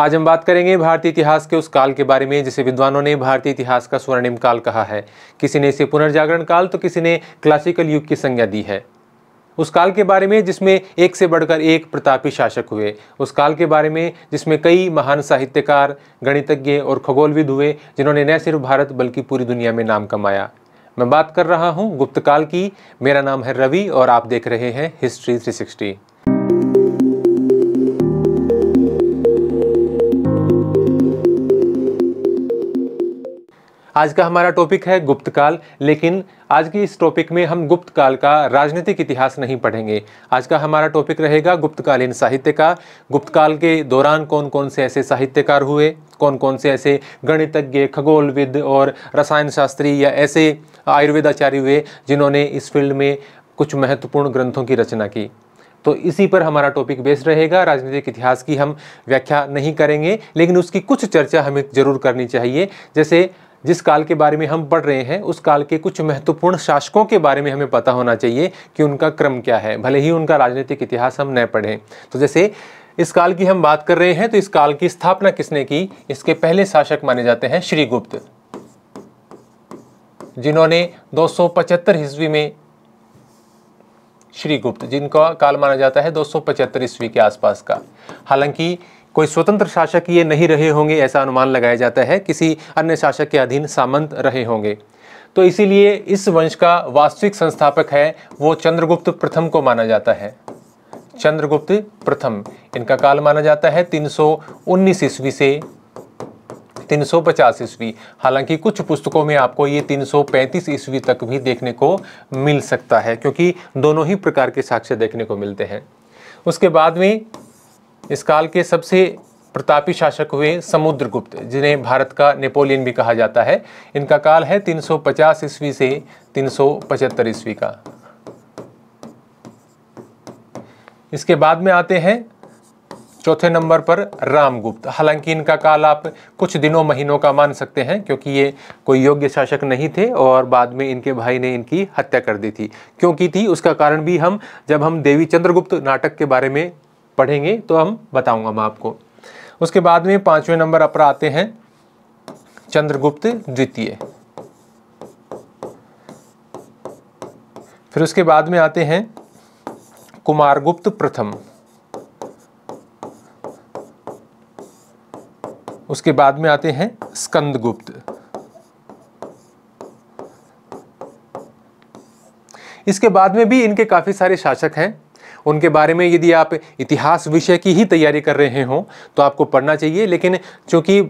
आज हम बात करेंगे भारतीय इतिहास के उस काल के बारे में जिसे विद्वानों ने भारतीय इतिहास का स्वर्णिम काल कहा है किसी ने इसे पुनर्जागरण काल तो किसी ने क्लासिकल युग की संज्ञा दी है उस काल के बारे में जिसमें एक से बढ़कर एक प्रतापी शासक हुए उस काल के बारे में जिसमें कई महान साहित्यकार गणितज्ञ और खगोलविद हुए जिन्होंने न सिर्फ भारत बल्कि पूरी दुनिया में नाम कमाया मैं बात कर रहा हूँ गुप्तकाल की मेरा नाम है रवि और आप देख रहे हैं हिस्ट्री सिक्सटी आज का हमारा टॉपिक है गुप्त काल लेकिन आज की इस टॉपिक में हम गुप्त काल का राजनीतिक इतिहास नहीं पढ़ेंगे आज का हमारा टॉपिक रहेगा गुप्तकालीन साहित्य का गुप्त काल के दौरान कौन कौन से ऐसे साहित्यकार हुए कौन कौन से ऐसे गणितज्ञ खगोलविद और रसायन शास्त्री या ऐसे आयुर्वेदाचार्य हुए जिन्होंने इस फील्ड में कुछ महत्वपूर्ण ग्रंथों की रचना की तो इसी पर हमारा टॉपिक बेस्ड रहेगा राजनीतिक इतिहास की हम व्याख्या नहीं करेंगे लेकिन उसकी कुछ चर्चा हमें जरूर करनी चाहिए जैसे जिस काल के बारे में हम पढ़ रहे हैं उस काल के कुछ महत्वपूर्ण शासकों के बारे में हमें पता होना चाहिए कि उनका क्रम क्या है भले ही उनका राजनीतिक इतिहास हम न पढ़ें तो जैसे इस काल की हम बात कर रहे हैं तो इस काल की स्थापना किसने की इसके पहले शासक माने जाते हैं श्रीगुप्त जिन्होंने 275 ईस्वी में श्रीगुप्त जिनका काल माना जाता है 275 ईस्वी के आसपास का हालांकि कोई स्वतंत्र शासक ये नहीं रहे होंगे ऐसा अनुमान लगाया जाता है किसी अन्य शासक के अधीन सामंत रहे होंगे तो इसीलिए इस वंश का वास्तविक संस्थापक है वो चंद्रगुप्त प्रथम को माना जाता है चंद्रगुप्त प्रथम इनका काल माना जाता है 319 ईस्वी से 350 ईस्वी हालांकि कुछ पुस्तकों में आपको ये 335 ईस्वी तक भी देखने को मिल सकता है क्योंकि दोनों ही प्रकार के साक्ष्य देखने को मिलते हैं उसके बाद में इस काल के सबसे प्रतापी शासक हुए समुद्रगुप्त जिन्हें भारत का नेपोलियन भी कहा जाता है इनका काल है 350 ईस्वी से 375 ईस्वी का इसके बाद में आते हैं चौथे नंबर पर रामगुप्त हालांकि इनका काल आप कुछ दिनों महीनों का मान सकते हैं क्योंकि ये कोई योग्य शासक नहीं थे और बाद में इनके भाई ने इनकी हत्या कर दी थी क्यों की थी उसका कारण भी हम जब हम देवी चंद्रगुप्त नाटक के बारे में पढ़ेंगे तो हम बताऊंगा मैं आपको उसके बाद में पांचवें नंबर पर आते हैं चंद्रगुप्त द्वितीय फिर उसके बाद में आते हैं कुमारगुप्त प्रथम उसके बाद में आते हैं स्कंदगुप्त इसके बाद में भी इनके काफ़ी सारे शासक हैं उनके बारे में यदि आप इतिहास विषय की ही तैयारी कर रहे हों तो आपको पढ़ना चाहिए लेकिन चूँकि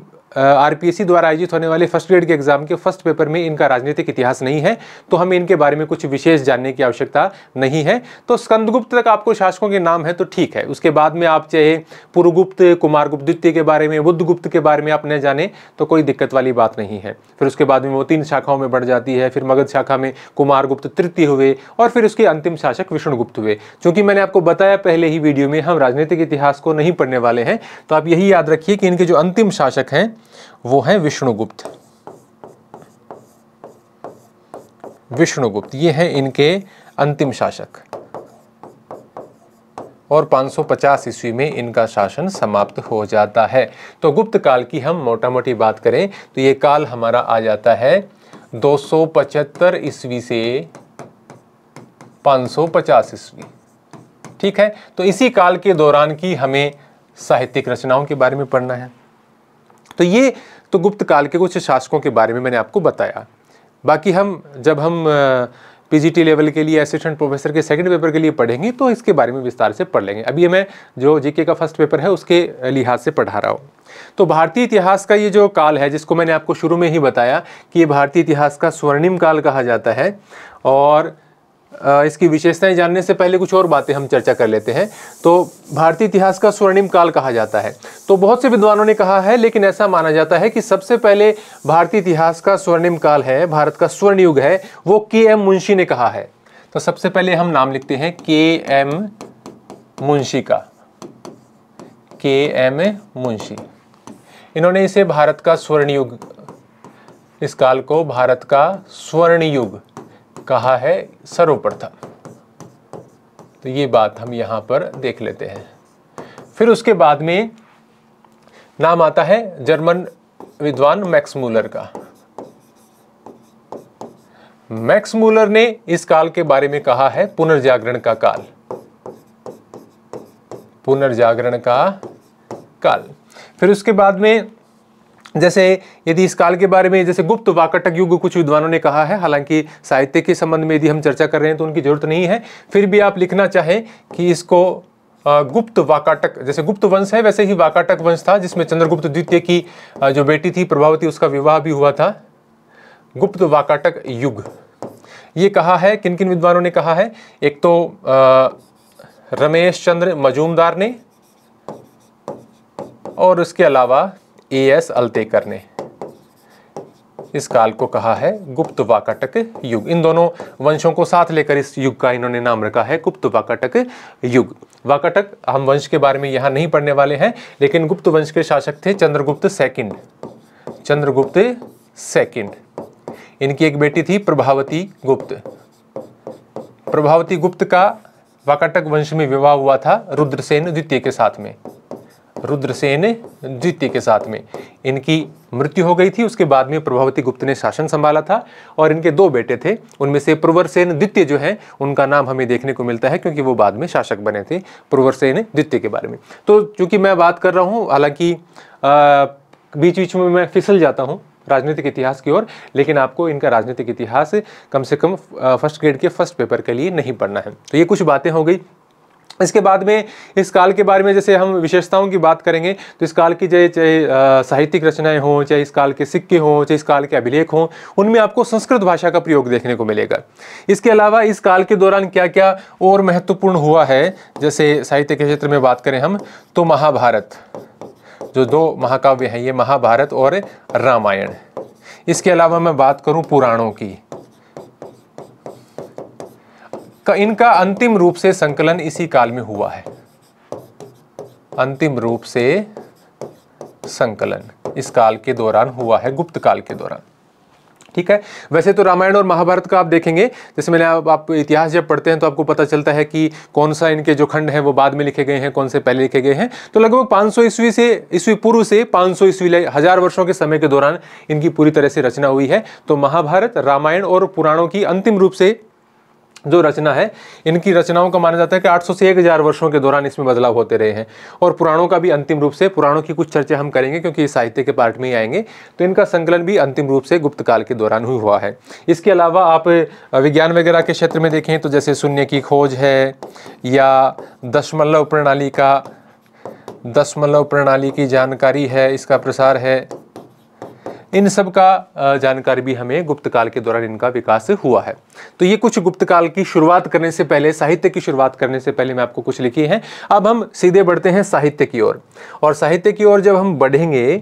आरपीएससी द्वारा आयोजित होने वाले फर्स्ट ग्रेड के एग्जाम के फर्स्ट पेपर में इनका राजनीतिक इतिहास नहीं है तो हमें इनके बारे में कुछ विशेष जानने की आवश्यकता नहीं है तो स्कंदगुप्त तक आपको शासकों के नाम है तो ठीक है उसके बाद में आप चाहे पुरुगुप्त कुमारगुप्त द्वितीय के बारे में बुद्धगुप्त के बारे में आप न जाने तो कोई दिक्कत वाली बात नहीं है फिर उसके बाद में वो तीन शाखाओं में बढ़ जाती है फिर मगध शाखा में कुमारगुप्त तृतीय हुए और फिर उसके अंतिम शासक विष्णुगुप्त हुए चूंकि मैंने आपको बताया पहले ही वीडियो में हम राजनीतिक इतिहास को नहीं पढ़ने वाले हैं तो आप यही याद रखिए कि इनके जो अंतिम शासक हैं वो हैं विष्णुगुप्त विष्णुगुप्त ये हैं इनके अंतिम शासक और 550 ईस्वी में इनका शासन समाप्त हो जाता है तो गुप्त काल की हम मोटा मोटी बात करें तो ये काल हमारा आ जाता है 275 ईस्वी से 550 ईस्वी ठीक है तो इसी काल के दौरान की हमें साहित्यिक रचनाओं के बारे में पढ़ना है तो ये तो गुप्त काल के कुछ शासकों के बारे में मैंने आपको बताया बाकी हम जब हम पीजीटी लेवल के लिए असिस्टेंट प्रोफेसर के सेकंड पेपर के लिए पढ़ेंगे तो इसके बारे में विस्तार से पढ़ लेंगे अभी मैं जो जीके का फर्स्ट पेपर है उसके लिहाज से पढ़ा रहा हूँ तो भारतीय इतिहास का ये जो काल है जिसको मैंने आपको शुरू में ही बताया कि ये भारतीय इतिहास का स्वर्णिम काल कहा जाता है और इसकी विशेषताएं जानने से पहले कुछ और बातें हम चर्चा कर लेते हैं तो भारतीय इतिहास का स्वर्णिम काल कहा जाता है तो बहुत से विद्वानों ने कहा है लेकिन ऐसा माना जाता है कि सबसे पहले भारतीय इतिहास का स्वर्णिम काल है भारत का स्वर्ण युग है वो के एम मुंशी ने कहा है तो सबसे पहले हम नाम लिखते हैं के एम मुंशी का के एम मुंशी इन्होंने इसे भारत का स्वर्ण युग इस काल को भारत का स्वर्ण युग कहा है सर्वप्रथम तो ये बात हम यहां पर देख लेते हैं फिर उसके बाद में नाम आता है जर्मन विद्वान मैक्स मूलर का मैक्स मूलर ने इस काल के बारे में कहा है पुनर्जागरण का काल पुनर्जागरण का काल फिर उसके बाद में जैसे यदि इस काल के बारे में जैसे गुप्त वाकटक युग कुछ विद्वानों ने कहा है हालांकि साहित्य के संबंध में यदि हम चर्चा कर रहे हैं तो उनकी जरूरत नहीं है फिर भी आप लिखना चाहें कि इसको गुप्त वाकाटक जैसे गुप्त वंश है वैसे ही वाकाटक वंश था जिसमें चंद्रगुप्त द्वितीय की जो बेटी थी प्रभावती उसका विवाह भी हुआ था गुप्त वाकाटक युग ये कहा है किन किन विद्वानों ने कहा है एक तो रमेश चंद्र मजूमदार ने और इसके अलावा ए एस अलतेकर ने इस काल को कहा है गुप्त वाकटक युग इन दोनों वंशों को साथ लेकर इस युग का इन्होंने नाम रखा है गुप्त वाकटक युग वाकटक हम वंश के बारे में यहां नहीं पढ़ने वाले हैं लेकिन गुप्त वंश के शासक थे चंद्रगुप्त सेकंड चंद्रगुप्त सेकंड इनकी एक बेटी थी प्रभावती गुप्त प्रभावती गुप्त का वाकटक वंश में विवाह हुआ था रुद्रसेन द्वितीय के साथ में रुद्रसेन द्वितीय के साथ में इनकी मृत्यु हो गई थी उसके बाद में प्रभावती गुप्त ने शासन संभाला था और इनके दो बेटे थे उनमें से प्रवरसेन द्वितीय जो है उनका नाम हमें देखने को मिलता है क्योंकि वो बाद में शासक बने थे प्रवरसेन द्वितीय के बारे में तो चूंकि मैं बात कर रहा हूँ हालांकि बीच बीच में मैं फिसल जाता हूँ राजनीतिक इतिहास की ओर लेकिन आपको इनका राजनीतिक इतिहास कम से कम फर्स्ट ग्रेड के फर्स्ट पेपर के लिए नहीं पढ़ना है तो ये कुछ बातें हो गई इसके बाद में इस काल के बारे में जैसे हम विशेषताओं की बात करेंगे तो इस काल की चाहे चाहे साहित्यिक रचनाएं हों चाहे इस काल के सिक्के हों चाहे इस काल के अभिलेख हों उनमें आपको संस्कृत भाषा का प्रयोग देखने को मिलेगा इसके अलावा इस काल के दौरान क्या क्या और महत्वपूर्ण हुआ है जैसे साहित्य के क्षेत्र में बात करें हम तो महाभारत जो दो महाकाव्य हैं ये महाभारत और रामायण इसके अलावा मैं बात करूँ पुराणों की इनका अंतिम रूप से संकलन इसी काल में हुआ है अंतिम रूप से संकलन इस काल के दौरान हुआ है गुप्त काल के दौरान ठीक है वैसे तो रामायण और महाभारत का आप देखेंगे जैसे मैंने आप, आप इतिहास जब पढ़ते हैं तो आपको पता चलता है कि कौन सा इनके जो खंड हैं वो बाद में लिखे गए हैं कौन से पहले लिखे गए हैं तो लगभग 500 ईस्वी से ईस्वी पूर्व से 500 ईस्वी हजार वर्षों के समय के दौरान इनकी पूरी तरह से रचना हुई है तो महाभारत रामायण और पुराणों की अंतिम रूप से जो रचना है इनकी रचनाओं का माना जाता है कि 800 से 1000 वर्षों के दौरान इसमें बदलाव होते रहे हैं और पुराणों का भी अंतिम रूप से पुराणों की कुछ चर्चा हम करेंगे क्योंकि ये साहित्य के पार्ट में ही आएंगे तो इनका संकलन भी अंतिम रूप से गुप्त काल के दौरान ही हुआ है इसके अलावा आप विज्ञान वगैरह के क्षेत्र में देखें तो जैसे शून्य की खोज है या दशमलव प्रणाली का दशमलव प्रणाली की जानकारी है इसका प्रसार है इन सब का जानकारी भी हमें गुप्त काल के दौरान इनका विकास हुआ है तो ये कुछ गुप्त काल की शुरुआत करने से पहले साहित्य की शुरुआत करने से पहले मैं आपको कुछ लिखी है अब हम सीधे बढ़ते हैं साहित्य की ओर और साहित्य की ओर जब हम बढ़ेंगे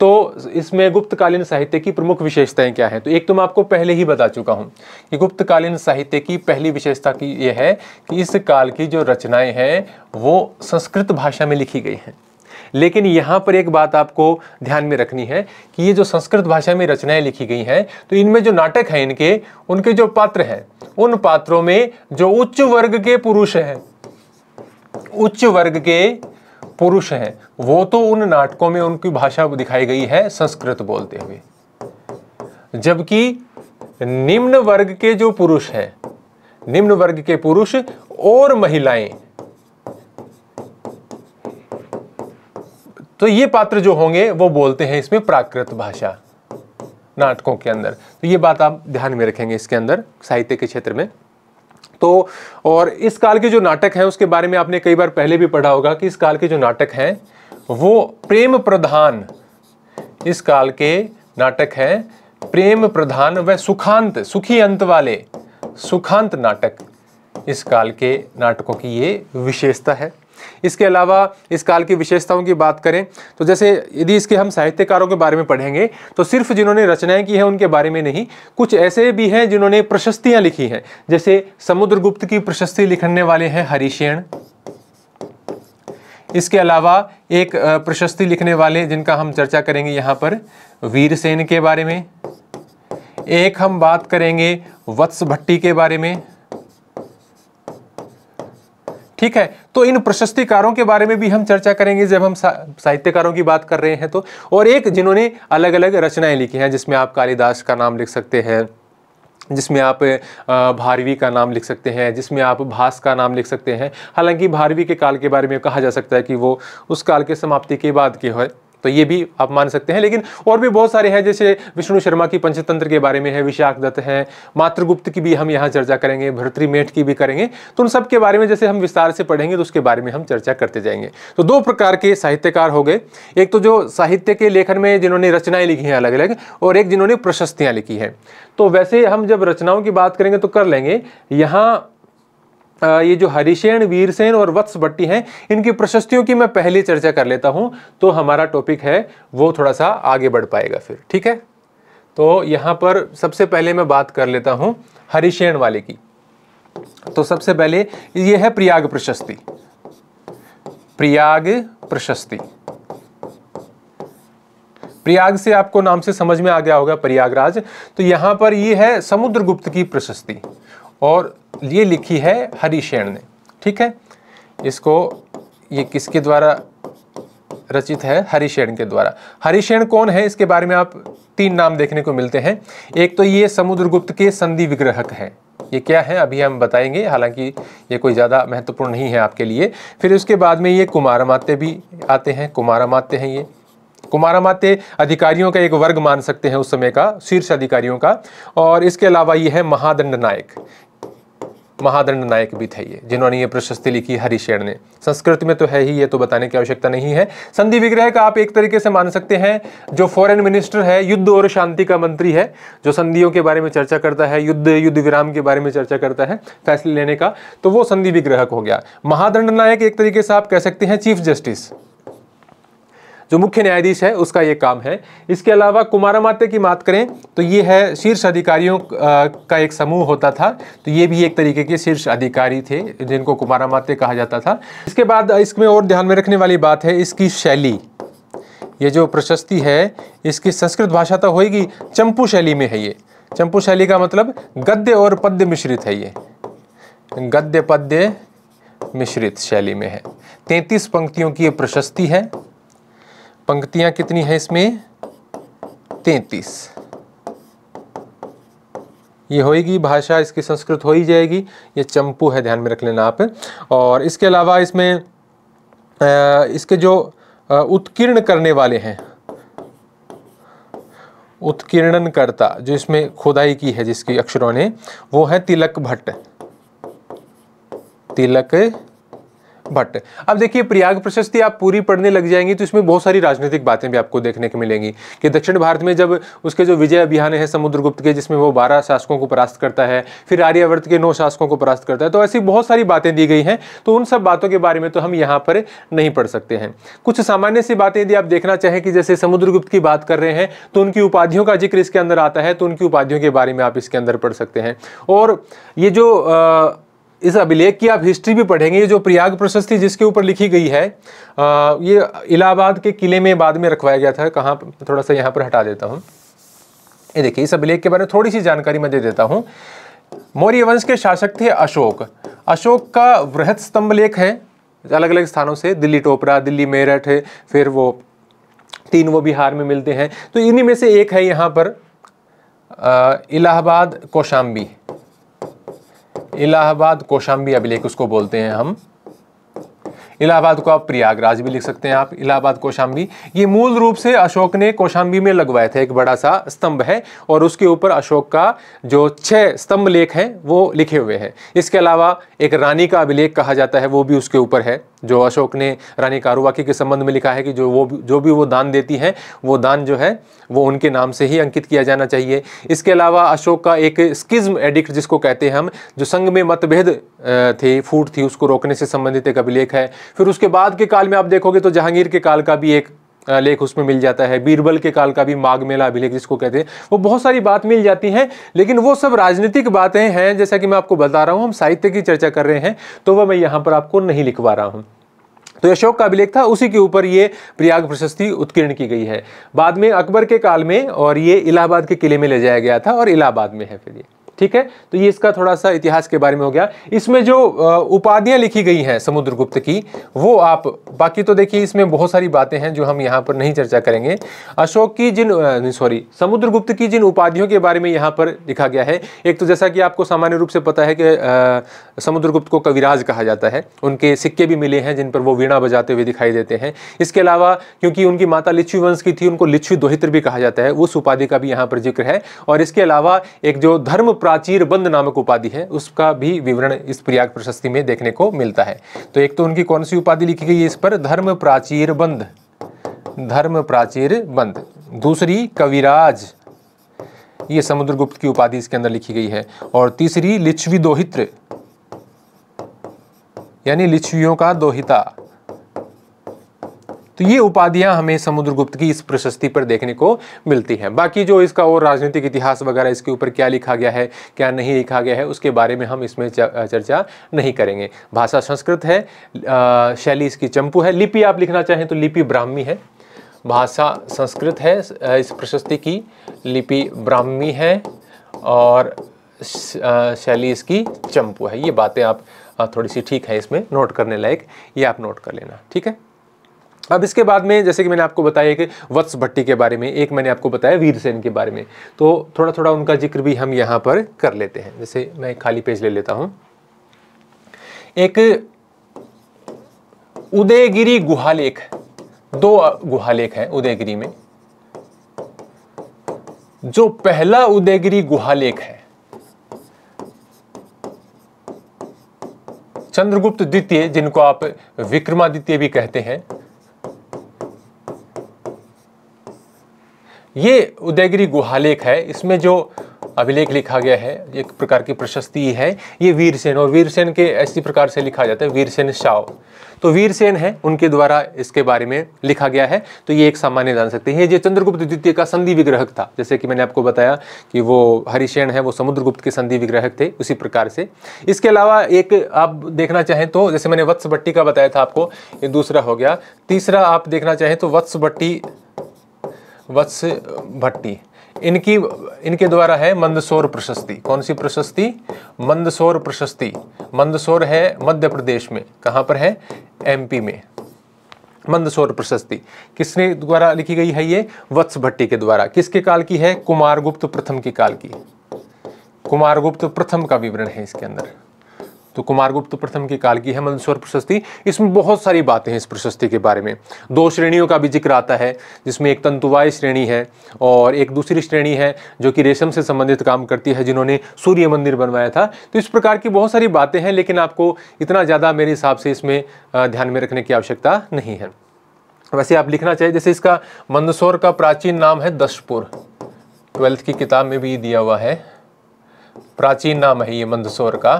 तो इसमें गुप्तकालीन साहित्य की प्रमुख विशेषताएं क्या हैं तो एक तो मैं आपको पहले ही बता चुका हूं कि गुप्तकालीन साहित्य की पहली विशेषता की यह है कि इस काल की जो रचनाएं हैं वो संस्कृत भाषा में लिखी गई हैं लेकिन यहाँ पर एक बात आपको ध्यान में रखनी है कि ये जो संस्कृत भाषा में रचनाएं लिखी गई हैं तो इनमें जो नाटक हैं इनके उनके जो पात्र हैं उन पात्रों में जो उच्च वर्ग के पुरुष हैं उच्च वर्ग के पुरुष हैं वो तो उन नाटकों में उनकी भाषा दिखाई गई है संस्कृत बोलते हुए जबकि निम्न वर्ग के जो पुरुष हैं निम्न वर्ग के पुरुष और महिलाएं तो ये पात्र जो होंगे वो बोलते हैं इसमें प्राकृत भाषा नाटकों के अंदर तो ये बात आप ध्यान में रखेंगे इसके अंदर साहित्य के क्षेत्र में तो और इस काल के जो नाटक हैं उसके बारे में आपने कई बार पहले भी पढ़ा होगा कि इस काल के जो नाटक हैं वो प्रेम प्रधान इस काल के नाटक हैं प्रेम प्रधान व सुखांत सुखी अंत वाले सुखांत नाटक इस काल के नाटकों की ये विशेषता है इसके अलावा इस काल की विशेषताओं की बात करें तो जैसे यदि इसके हम साहित्यकारों के बारे में पढ़ेंगे तो सिर्फ जिन्होंने रचनाएं की हैं उनके बारे में नहीं कुछ ऐसे भी हैं जिन्होंने प्रशस्तियां लिखी हैं जैसे समुद्रगुप्त की प्रशस्ति लिखने वाले हैं हरिशेण इसके अलावा एक प्रशस्ति लिखने वाले जिनका हम चर्चा करेंगे यहाँ पर वीरसेन के बारे में एक हम बात करेंगे वत्स भट्टी के बारे में ठीक है तो इन प्रशस्तिकारों के बारे में भी हम चर्चा करेंगे जब हम सा, साहित्यकारों की बात कर रहे हैं तो और एक जिन्होंने अलग अलग रचनाएं लिखी हैं जिसमें आप कालिदास का नाम लिख सकते हैं जिसमें आप भारवी का नाम लिख सकते हैं जिसमें आप भास का नाम लिख सकते हैं हालांकि भारवी के काल के बारे में कहा जा सकता है कि वो उस काल के समाप्ति के बाद के हो तो ये भी आप मान सकते हैं लेकिन और भी बहुत सारे हैं जैसे विष्णु शर्मा की पंचतंत्र के बारे में है विशाख दत्त हैं मातृगुप्त की भी हम यहाँ चर्चा करेंगे भरतरी मेठ की भी करेंगे तो उन सब के बारे में जैसे हम विस्तार से पढ़ेंगे तो उसके बारे में हम चर्चा करते जाएंगे तो दो प्रकार के साहित्यकार हो गए एक तो जो साहित्य के लेखन में जिन्होंने रचनाएं लिखी हैं अलग अलग और एक जिन्होंने प्रशस्तियाँ लिखी हैं तो वैसे हम जब रचनाओं की बात करेंगे तो कर लेंगे यहाँ ये जो हरिशेन वीरसेन और वत्स भट्टी हैं इनकी प्रशस्तियों की मैं पहले चर्चा कर लेता हूँ तो हमारा टॉपिक है वो थोड़ा सा आगे बढ़ पाएगा फिर ठीक है तो यहाँ पर सबसे पहले मैं बात कर लेता हूँ हरिशेन वाले की तो सबसे पहले ये है प्रयाग प्रशस्ति प्रयाग प्रशस्ति प्रयाग से आपको नाम से समझ में आ गया होगा प्रयागराज तो यहां पर ये है समुद्रगुप्त की प्रशस्ति और ये लिखी है हरिशेण ने ठीक है इसको ये किसके द्वारा रचित है हरिशेण के द्वारा हरिशेण कौन है इसके बारे में आप तीन नाम देखने को मिलते हैं एक तो ये समुद्रगुप्त के संधि विग्रहक हैं ये क्या है अभी हम बताएंगे हालांकि ये कोई ज़्यादा महत्वपूर्ण नहीं है आपके लिए फिर उसके बाद में ये कुमारमाते भी आते हैं कुमारमाते हैं ये कुमारमाते अधिकारियों का एक वर्ग मान सकते हैं उस समय का शीर्ष अधिकारियों का और इसके अलावा ये है महादंड नायक महादंड नायक भी थे ये जिन्होंने ये प्रशस्ति लिखी हरिशेण ने संस्कृत में तो है ही ये तो बताने की आवश्यकता नहीं है संधि विग्रह का आप एक तरीके से मान सकते हैं जो फॉरेन मिनिस्टर है युद्ध और शांति का मंत्री है जो संधियों के बारे में चर्चा करता है युद्ध युद्ध विराम के बारे में चर्चा करता है फैसले लेने का तो वो संधि विग्रह हो गया महादंड नायक एक तरीके से आप कह सकते हैं चीफ जस्टिस जो मुख्य न्यायाधीश है उसका ये काम है इसके अलावा कुमारामाते की बात करें तो ये है शीर्ष अधिकारियों का एक समूह होता था तो ये भी एक तरीके के शीर्ष अधिकारी थे जिनको कुमारामाते कहा जाता था इसके बाद इसमें और ध्यान में रखने वाली बात है इसकी शैली ये जो प्रशस्ति है इसकी संस्कृत भाषा तो होगी चंपू शैली में है ये चंपू शैली का मतलब गद्य और पद्य मिश्रित है ये गद्य पद्य मिश्रित शैली में है तैंतीस पंक्तियों की ये प्रशस्ति है पंक्तियां कितनी है इसमें तैतीस ये होएगी भाषा इसकी संस्कृत हो ही जाएगी ये चंपू है ध्यान में रख लेना आप और इसके अलावा इसमें इसके जो उत्कीर्ण करने वाले हैं उत्कीर्णन करता जो इसमें खुदाई की है जिसकी अक्षरों ने वो है तिलक भट्ट तिलक भट्ट अब देखिए प्रयाग प्रशस्ति आप पूरी पढ़ने लग जाएंगी तो इसमें बहुत सारी राजनीतिक बातें भी आपको देखने को मिलेंगी कि दक्षिण भारत में जब उसके जो विजय अभियान है समुद्रगुप्त के जिसमें वो बारह शासकों को परास्त करता है फिर आर्यावर्त के नौ शासकों को परास्त करता है तो ऐसी बहुत सारी बातें दी गई हैं तो उन सब बातों के बारे में तो हम यहाँ पर नहीं पढ़ सकते हैं कुछ सामान्य सी बातें यदि आप देखना चाहें कि जैसे समुद्रगुप्त की बात कर रहे हैं तो उनकी उपाधियों का जिक्र इसके अंदर आता है तो उनकी उपाधियों के बारे में आप इसके अंदर पढ़ सकते हैं और ये जो इस अभिलेख की आप हिस्ट्री भी पढ़ेंगे जो प्रयाग प्रशस्ति जिसके ऊपर लिखी गई है आ, ये इलाहाबाद के किले में बाद में रखवाया गया था कहाँ थोड़ा सा यहाँ पर हटा देता हूँ ये देखिए इस अभिलेख के बारे में थोड़ी सी जानकारी मैं दे देता हूँ मौर्य वंश के शासक थे अशोक अशोक का वृहत स्तंभ लेख है अलग अलग स्थानों से दिल्ली टोपरा दिल्ली मेरठ फिर वो तीन वो बिहार में मिलते हैं तो इन्हीं में से एक है यहाँ पर इलाहाबाद कौशाम्बी इलाहाबाद कोशाम्बी अभिलेख उसको बोलते हैं हम इलाहाबाद को आप प्रयागराज भी लिख सकते हैं आप इलाहाबाद कोशाम्बी ये मूल रूप से अशोक ने कोशाम्बी में लगवाए थे एक बड़ा सा स्तंभ है और उसके ऊपर अशोक का जो छह स्तंभ लेख हैं वो लिखे हुए हैं इसके अलावा एक रानी का अभिलेख कहा जाता है वो भी उसके ऊपर है जो अशोक ने रानी कारुवाकी के संबंध में लिखा है कि जो वो जो भी वो दान देती हैं वो दान जो है वो उनके नाम से ही अंकित किया जाना चाहिए इसके अलावा अशोक का एक स्किज्म एडिक्ट जिसको कहते हैं हम जो संघ में मतभेद थे फूट थी उसको रोकने से संबंधित एक अभिलेख है फिर उसके बाद के काल में आप देखोगे तो जहांगीर के काल का भी एक लेख उसमें मिल जाता है बीरबल के काल का भी माघ मेला अभिलेख जिसको कहते हैं वो बहुत सारी बात मिल जाती हैं लेकिन वो सब राजनीतिक बातें हैं जैसा कि मैं आपको बता रहा हूँ हम साहित्य की चर्चा कर रहे हैं तो वह मैं यहाँ पर आपको नहीं लिखवा रहा हूँ तो अशोक का अभिलेख था उसी के ऊपर ये प्रयाग प्रशस्ति उत्कीर्ण की गई है बाद में अकबर के काल में और ये इलाहाबाद के किले में ले जाया गया था और इलाहाबाद में है फिर ये ठीक है तो ये इसका थोड़ा सा इतिहास के बारे में हो गया इसमें जो उपाधियां लिखी गई हैं समुद्रगुप्त की वो आप बाकी तो देखिए इसमें बहुत सारी बातें हैं जो हम यहाँ पर नहीं चर्चा करेंगे अशोक की जिन सॉरी समुद्रगुप्त की जिन उपाधियों के बारे में यहाँ पर लिखा गया है एक तो जैसा कि आपको सामान्य रूप से पता है कि समुद्रगुप्त को कविराज कहा जाता है उनके सिक्के भी मिले हैं जिन पर वो वीणा बजाते हुए दिखाई देते हैं इसके अलावा क्योंकि उनकी माता लिच्छू वंश की थी उनको लिच्छू दोहित्र भी कहा जाता है उस उपाधि का भी यहाँ पर जिक्र है और इसके अलावा एक जो धर्म प्राचीर बंद नामक उपाधि है उसका भी विवरण इस प्रयाग प्रशस्ति में देखने को मिलता है तो एक तो उनकी कौन सी उपाधि लिखी गई है इस पर धर्म प्राचीर बंद धर्म प्राचीर बंद दूसरी कविराज ये समुद्रगुप्त की उपाधि इसके अंदर लिखी गई है और तीसरी लिच्छवी दोहित्र यानी लिच्छवियों का दोहिता तो ये उपाधियां हमें समुद्रगुप्त की इस प्रशस्ति पर देखने को मिलती है बाकी जो इसका और राजनीतिक इतिहास वगैरह इसके ऊपर क्या लिखा गया है क्या नहीं लिखा गया है उसके बारे में हम इसमें चर्चा नहीं करेंगे भाषा संस्कृत है शैली इसकी चंपू है लिपि आप लिखना चाहें तो लिपि ब्राह्मी है भाषा संस्कृत है इस प्रशस्ति की लिपि ब्राह्मी है और शैली इसकी चंपू है ये बातें आप थोड़ी सी ठीक है इसमें नोट करने लायक ये आप नोट कर लेना ठीक है अब इसके बाद में जैसे कि मैंने आपको बताया कि वत्स भट्टी के बारे में एक मैंने आपको बताया वीरसेन के बारे में तो थोड़ा थोड़ा उनका जिक्र भी हम यहाँ पर कर लेते हैं जैसे मैं खाली पेज ले लेता हूँ एक उदयगिरी गुहालेख दो गुहालेख है उदयगिरी में जो पहला उदयगिरी गुहालेख है चंद्रगुप्त द्वितीय जिनको आप विक्रमादित्य भी कहते हैं ये उदयगिरी गुहालेख है इसमें जो अभिलेख लिखा गया है एक प्रकार की प्रशस्ति है ये वीरसेन और वीरसेन के ऐसी प्रकार से लिखा जाता है वीरसेन शाव तो वीरसेन है उनके द्वारा इसके बारे में लिखा गया है तो ये एक सामान्य जान सकते हैं ये चंद्रगुप्त द्वितीय का संधि विग्रहक था जैसे कि मैंने आपको बताया कि वो हरिशेन है वो समुद्रगुप्त के संधि विग्रहक थे उसी प्रकार से इसके अलावा एक आप देखना चाहें तो जैसे मैंने वत्स भट्टी का बताया था आपको ये दूसरा हो गया तीसरा आप देखना चाहें तो वत्स भट्टी वत्स भट्टी इनकी इनके द्वारा है मंदसौर प्रशस्ति कौन सी प्रशस्ति मंदसौर प्रशस्ति मंदसौर है मध्य प्रदेश में कहाँ पर है एमपी में मंदसौर प्रशस्ति किसने द्वारा लिखी गई है ये वत्स भट्टी के द्वारा किसके काल की है कुमारगुप्त प्रथम के काल की कुमारगुप्त प्रथम का विवरण है इसके अंदर तो कुमार गुप्त प्रथम के काल की है मंदसौर प्रशस्ति इसमें बहुत सारी बातें हैं इस प्रशस्ति के बारे में दो श्रेणियों का भी जिक्र आता है जिसमें एक तंतुवाय श्रेणी है और एक दूसरी श्रेणी है जो कि रेशम से संबंधित काम करती है जिन्होंने सूर्य मंदिर बनवाया था तो इस प्रकार की बहुत सारी बातें हैं लेकिन आपको इतना ज़्यादा मेरे हिसाब से इसमें ध्यान में रखने की आवश्यकता नहीं है वैसे आप लिखना चाहिए जैसे इसका मंदसौर का प्राचीन नाम है दशपुर ट्वेल्थ की किताब में भी दिया हुआ है प्राचीन नाम है ये मंदसौर का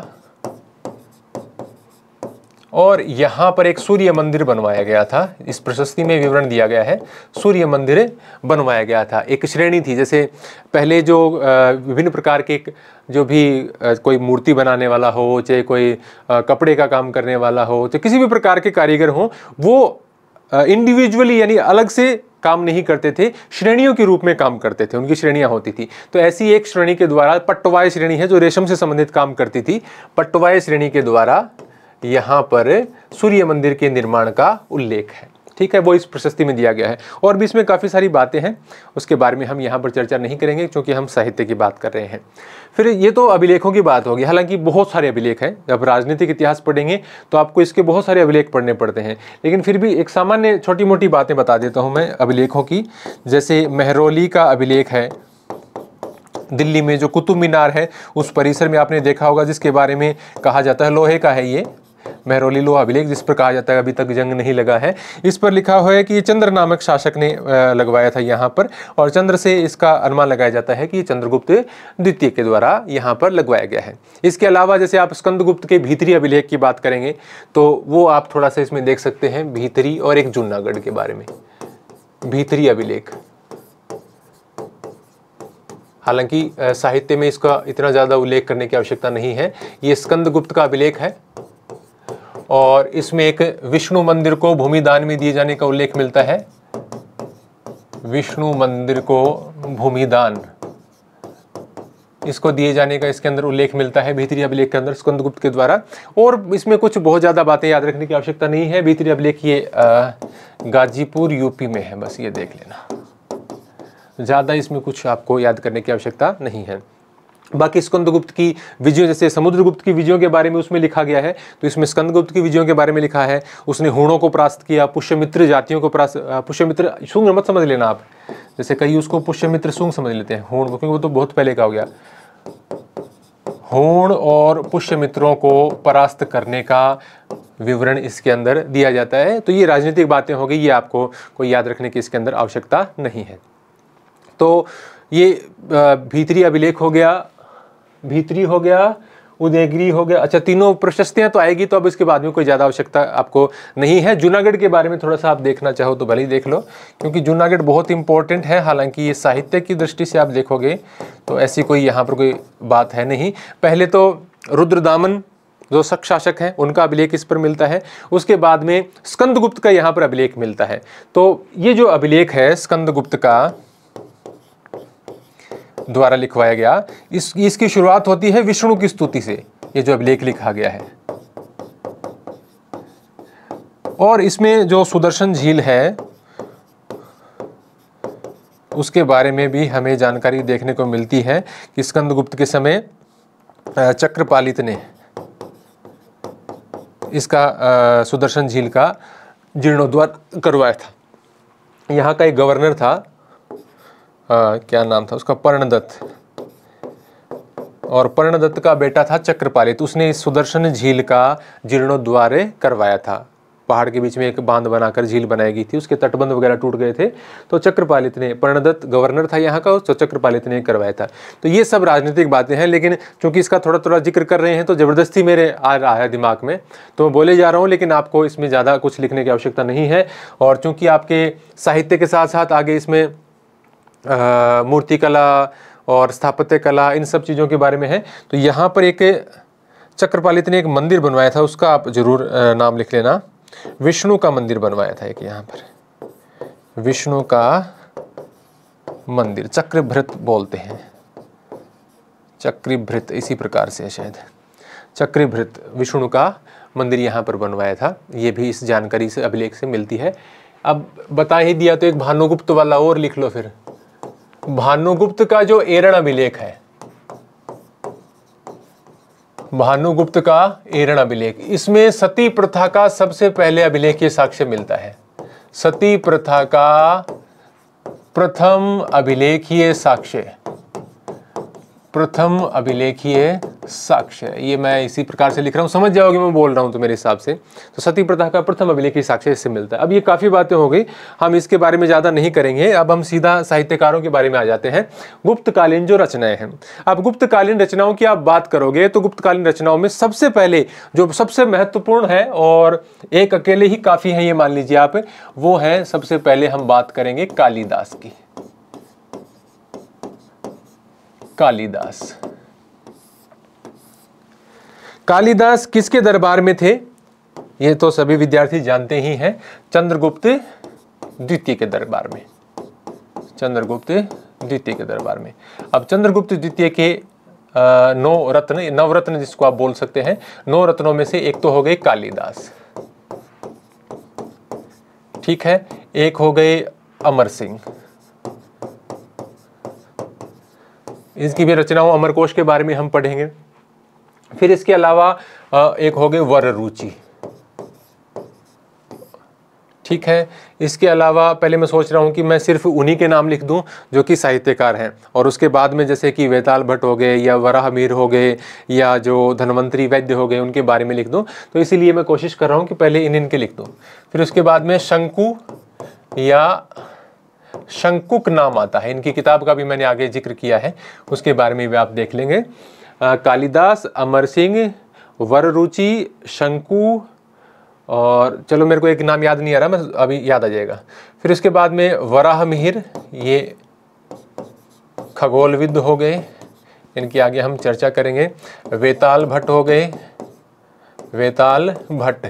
और यहाँ पर एक सूर्य मंदिर बनवाया गया था इस प्रशस्ति में विवरण दिया गया है सूर्य मंदिर बनवाया गया था एक श्रेणी थी जैसे पहले जो विभिन्न प्रकार के जो भी कोई मूर्ति बनाने वाला हो चाहे कोई कपड़े का काम करने वाला हो चाहे किसी भी प्रकार के कारीगर हो वो इंडिविजुअली यानी अलग से काम नहीं करते थे श्रेणियों के रूप में काम करते थे उनकी श्रेणियां होती थी तो ऐसी एक श्रेणी के द्वारा पट्टवाय श्रेणी है जो रेशम से संबंधित काम करती थी पट्टवाय श्रेणी के द्वारा यहाँ पर सूर्य मंदिर के निर्माण का उल्लेख है ठीक है वो इस प्रशस्ति में दिया गया है और भी इसमें काफ़ी सारी बातें हैं उसके बारे में हम यहाँ पर चर्चा नहीं करेंगे क्योंकि हम साहित्य की बात कर रहे हैं फिर ये तो अभिलेखों की बात होगी हालांकि बहुत सारे अभिलेख हैं जब राजनीतिक इतिहास पढ़ेंगे तो आपको इसके बहुत सारे अभिलेख पढ़ने पड़ते हैं लेकिन फिर भी एक सामान्य छोटी मोटी बातें बता देता हूँ मैं अभिलेखों की जैसे मेहरोली का अभिलेख है दिल्ली में जो कुतुब मीनार है उस परिसर में आपने देखा होगा जिसके बारे में कहा जाता है लोहे का है ये मैरोली लोहा अभिलेख जिस पर कहा जाता है अभी तक जंग नहीं लगा है इस पर लिखा हुआ है कि ये चंद्र नामक शासक ने लगवाया था यहाँ पर और चंद्र से इसका अनुमान लगाया जाता है कि ये चंद्रगुप्त द्वितीय के द्वारा यहाँ पर लगवाया गया है इसके अलावा जैसे आप स्कंदगुप्त के भीतरी अभिलेख की बात करेंगे तो वो आप थोड़ा सा इसमें देख सकते हैं भीतरी और एक जूनागढ़ के बारे में भीतरी अभिलेख हालांकि साहित्य में इसका इतना ज़्यादा उल्लेख करने की आवश्यकता नहीं है ये स्कंदगुप्त का अभिलेख है और इसमें एक विष्णु मंदिर को भूमि दान में दिए जाने का उल्लेख मिलता है विष्णु मंदिर को भूमि दान इसको दिए जाने का इसके अंदर उल्लेख मिलता है भीतरी अभिलेख के अंदर स्कंदगुप्त के द्वारा और इसमें कुछ बहुत ज़्यादा बातें याद रखने की आवश्यकता नहीं है भीतरी अभिलेख ये गाजीपुर यूपी में है बस ये देख लेना ज़्यादा इसमें कुछ आपको याद करने की आवश्यकता नहीं है बाकी स्कंदगुप्त की विजयों जैसे समुद्रगुप्त की विजयों के बारे में उसमें लिखा गया है तो इसमें स्कंदगुप्त की विजयों के बारे में लिखा है उसने हुणों को परास्त किया पुष्यमित्र जातियों को परास्त पुष्यमित्र शुंग मत समझ लेना आप जैसे कई उसको पुष्यमित्र शुंग समझ लेते हैं हुण क्योंकि वो तो बहुत पहले का हो गया होण और पुष्यमित्रों को परास्त करने का विवरण इसके अंदर दिया जाता है तो ये राजनीतिक बातें हो गई ये आपको कोई याद रखने की इसके अंदर आवश्यकता नहीं है तो ये भीतरी अभिलेख हो गया भीतरी हो गया उदयगिरी हो गया अच्छा तीनों प्रशस्तियाँ तो आएगी तो अब इसके बाद में कोई ज़्यादा आवश्यकता आपको नहीं है जूनागढ़ के बारे में थोड़ा सा आप देखना चाहो तो भले ही देख लो क्योंकि जूनागढ़ बहुत इंपॉर्टेंट है हालांकि ये साहित्य की दृष्टि से आप देखोगे तो ऐसी कोई यहाँ पर कोई बात है नहीं पहले तो रुद्रदामन जो सख शासक हैं उनका अभिलेख इस पर मिलता है उसके बाद में स्कंदगुप्त का यहाँ पर अभिलेख मिलता है तो ये जो अभिलेख है स्कंदगुप्त का द्वारा लिखवाया गया इस इसकी शुरुआत होती है विष्णु की स्तुति से ये जो अभिलेख लिखा गया है और इसमें जो सुदर्शन झील है उसके बारे में भी हमें जानकारी देखने को मिलती है कि स्कंदगुप्त के समय चक्रपालित ने इसका सुदर्शन झील का जीर्णोद्वार करवाया था यहाँ का एक गवर्नर था आ, क्या नाम था उसका पर्णदत्त और पर्णदत्त का बेटा था चक्रपालित तो उसने सुदर्शन झील का जीर्णोद्वार करवाया था पहाड़ के बीच में एक बांध बनाकर झील बनाई गई थी उसके तटबंध वगैरह टूट गए थे तो चक्रपालित ने पर्णदत्त गवर्नर था यहाँ का तो चक्रपालित ने करवाया था तो ये सब राजनीतिक बातें हैं लेकिन चूंकि इसका थोड़ा थोड़ा जिक्र कर रहे हैं तो ज़बरदस्ती मेरे आ रहा है दिमाग में तो मैं बोले जा रहा हूँ लेकिन आपको इसमें ज़्यादा कुछ लिखने की आवश्यकता नहीं है और चूँकि आपके साहित्य के साथ साथ आगे इसमें मूर्तिकला और स्थापत्य कला इन सब चीज़ों के बारे में है तो यहाँ पर एक चक्रपालित ने एक मंदिर बनवाया था उसका आप ज़रूर नाम लिख लेना विष्णु का मंदिर बनवाया था एक यहाँ पर विष्णु का मंदिर चक्रभृत बोलते हैं चक्रभृत इसी प्रकार से है शायद चक्रभृत विष्णु का मंदिर यहाँ पर बनवाया था ये भी इस जानकारी से अभिलेख से मिलती है अब बता ही दिया तो एक भानुगुप्त वाला और लिख लो फिर भानुगुप्त का जो एरण अभिलेख है भानुगुप्त का एरण अभिलेख इसमें सती प्रथा का सबसे पहले अभिलेख ये साक्ष्य मिलता है सती प्रथा का प्रथम अभिलेखीय साक्ष्य प्रथम अभिलेखीय साक्ष्य ये मैं इसी प्रकार से लिख रहा हूँ समझ जाओगे मैं बोल रहा हूँ तो मेरे हिसाब से तो सती प्रथा का प्रथम अभिलेखीय साक्ष्य इससे मिलता है अब ये काफ़ी बातें हो गई हम इसके बारे में ज़्यादा नहीं करेंगे अब हम सीधा साहित्यकारों के बारे में आ जाते हैं गुप्तकालीन जो रचनाएं हैं अब गुप्तकालीन रचनाओं की आप बात करोगे तो गुप्तकालीन रचनाओं में सबसे पहले जो सबसे महत्वपूर्ण है और एक अकेले ही काफ़ी है ये मान लीजिए आप वो है सबसे पहले हम बात करेंगे कालिदास की कालिदास कालिदास किसके दरबार में थे यह तो सभी विद्यार्थी जानते ही हैं चंद्रगुप्त द्वितीय के दरबार में चंद्रगुप्त द्वितीय के दरबार में अब चंद्रगुप्त द्वितीय के नौ रत्न नवरत्न जिसको आप बोल सकते हैं नौ रत्नों में से एक तो हो गए कालिदास ठीक है एक हो गए अमर सिंह इसकी भी रचना हो अमरकोश के बारे में हम पढ़ेंगे फिर इसके अलावा एक हो गए वर रुचि ठीक है इसके अलावा पहले मैं सोच रहा हूँ कि मैं सिर्फ उन्हीं के नाम लिख दूँ जो कि साहित्यकार हैं और उसके बाद में जैसे कि वेताल भट्ट हो गए या वराह मीर हो गए या जो धनवंतरी वैद्य हो गए उनके बारे में लिख दूँ तो इसीलिए मैं कोशिश कर रहा हूँ कि पहले इन इनके लिख दूँ फिर उसके बाद में शंकु या शंकुक नाम आता है इनकी किताब का भी मैंने आगे जिक्र किया है उसके बारे में भी आप देख लेंगे कालिदास अमर सिंह वररुचि शंकु और चलो मेरे को एक नाम याद नहीं आ रहा मैं अभी याद आ जाएगा फिर उसके बाद में वराह मिहिर ये खगोलविद हो गए इनकी आगे हम चर्चा करेंगे वेताल भट्ट हो गए वेताल भट्ट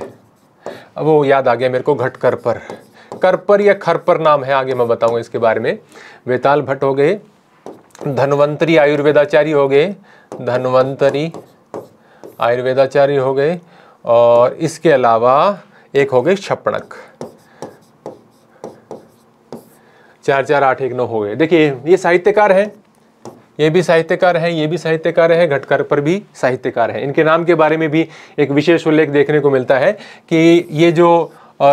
अब वो याद आ गया मेरे को घटकर पर करपर या खरपर नाम है आगे मैं बताऊंगा इसके बारे में वेताल भट्ट हो गए धनवंतरी आयुर्वेदाचार्य हो गए धनवंतरी आयुर्वेदाचार्य हो गए और इसके अलावा एक हो गए छपणक चार चार आठ एक नौ हो गए देखिए ये साहित्यकार हैं ये भी साहित्यकार हैं ये भी साहित्यकार हैं घटकर पर भी साहित्यकार हैं इनके नाम के बारे में भी एक विशेष उल्लेख देखने को मिलता है कि ये जो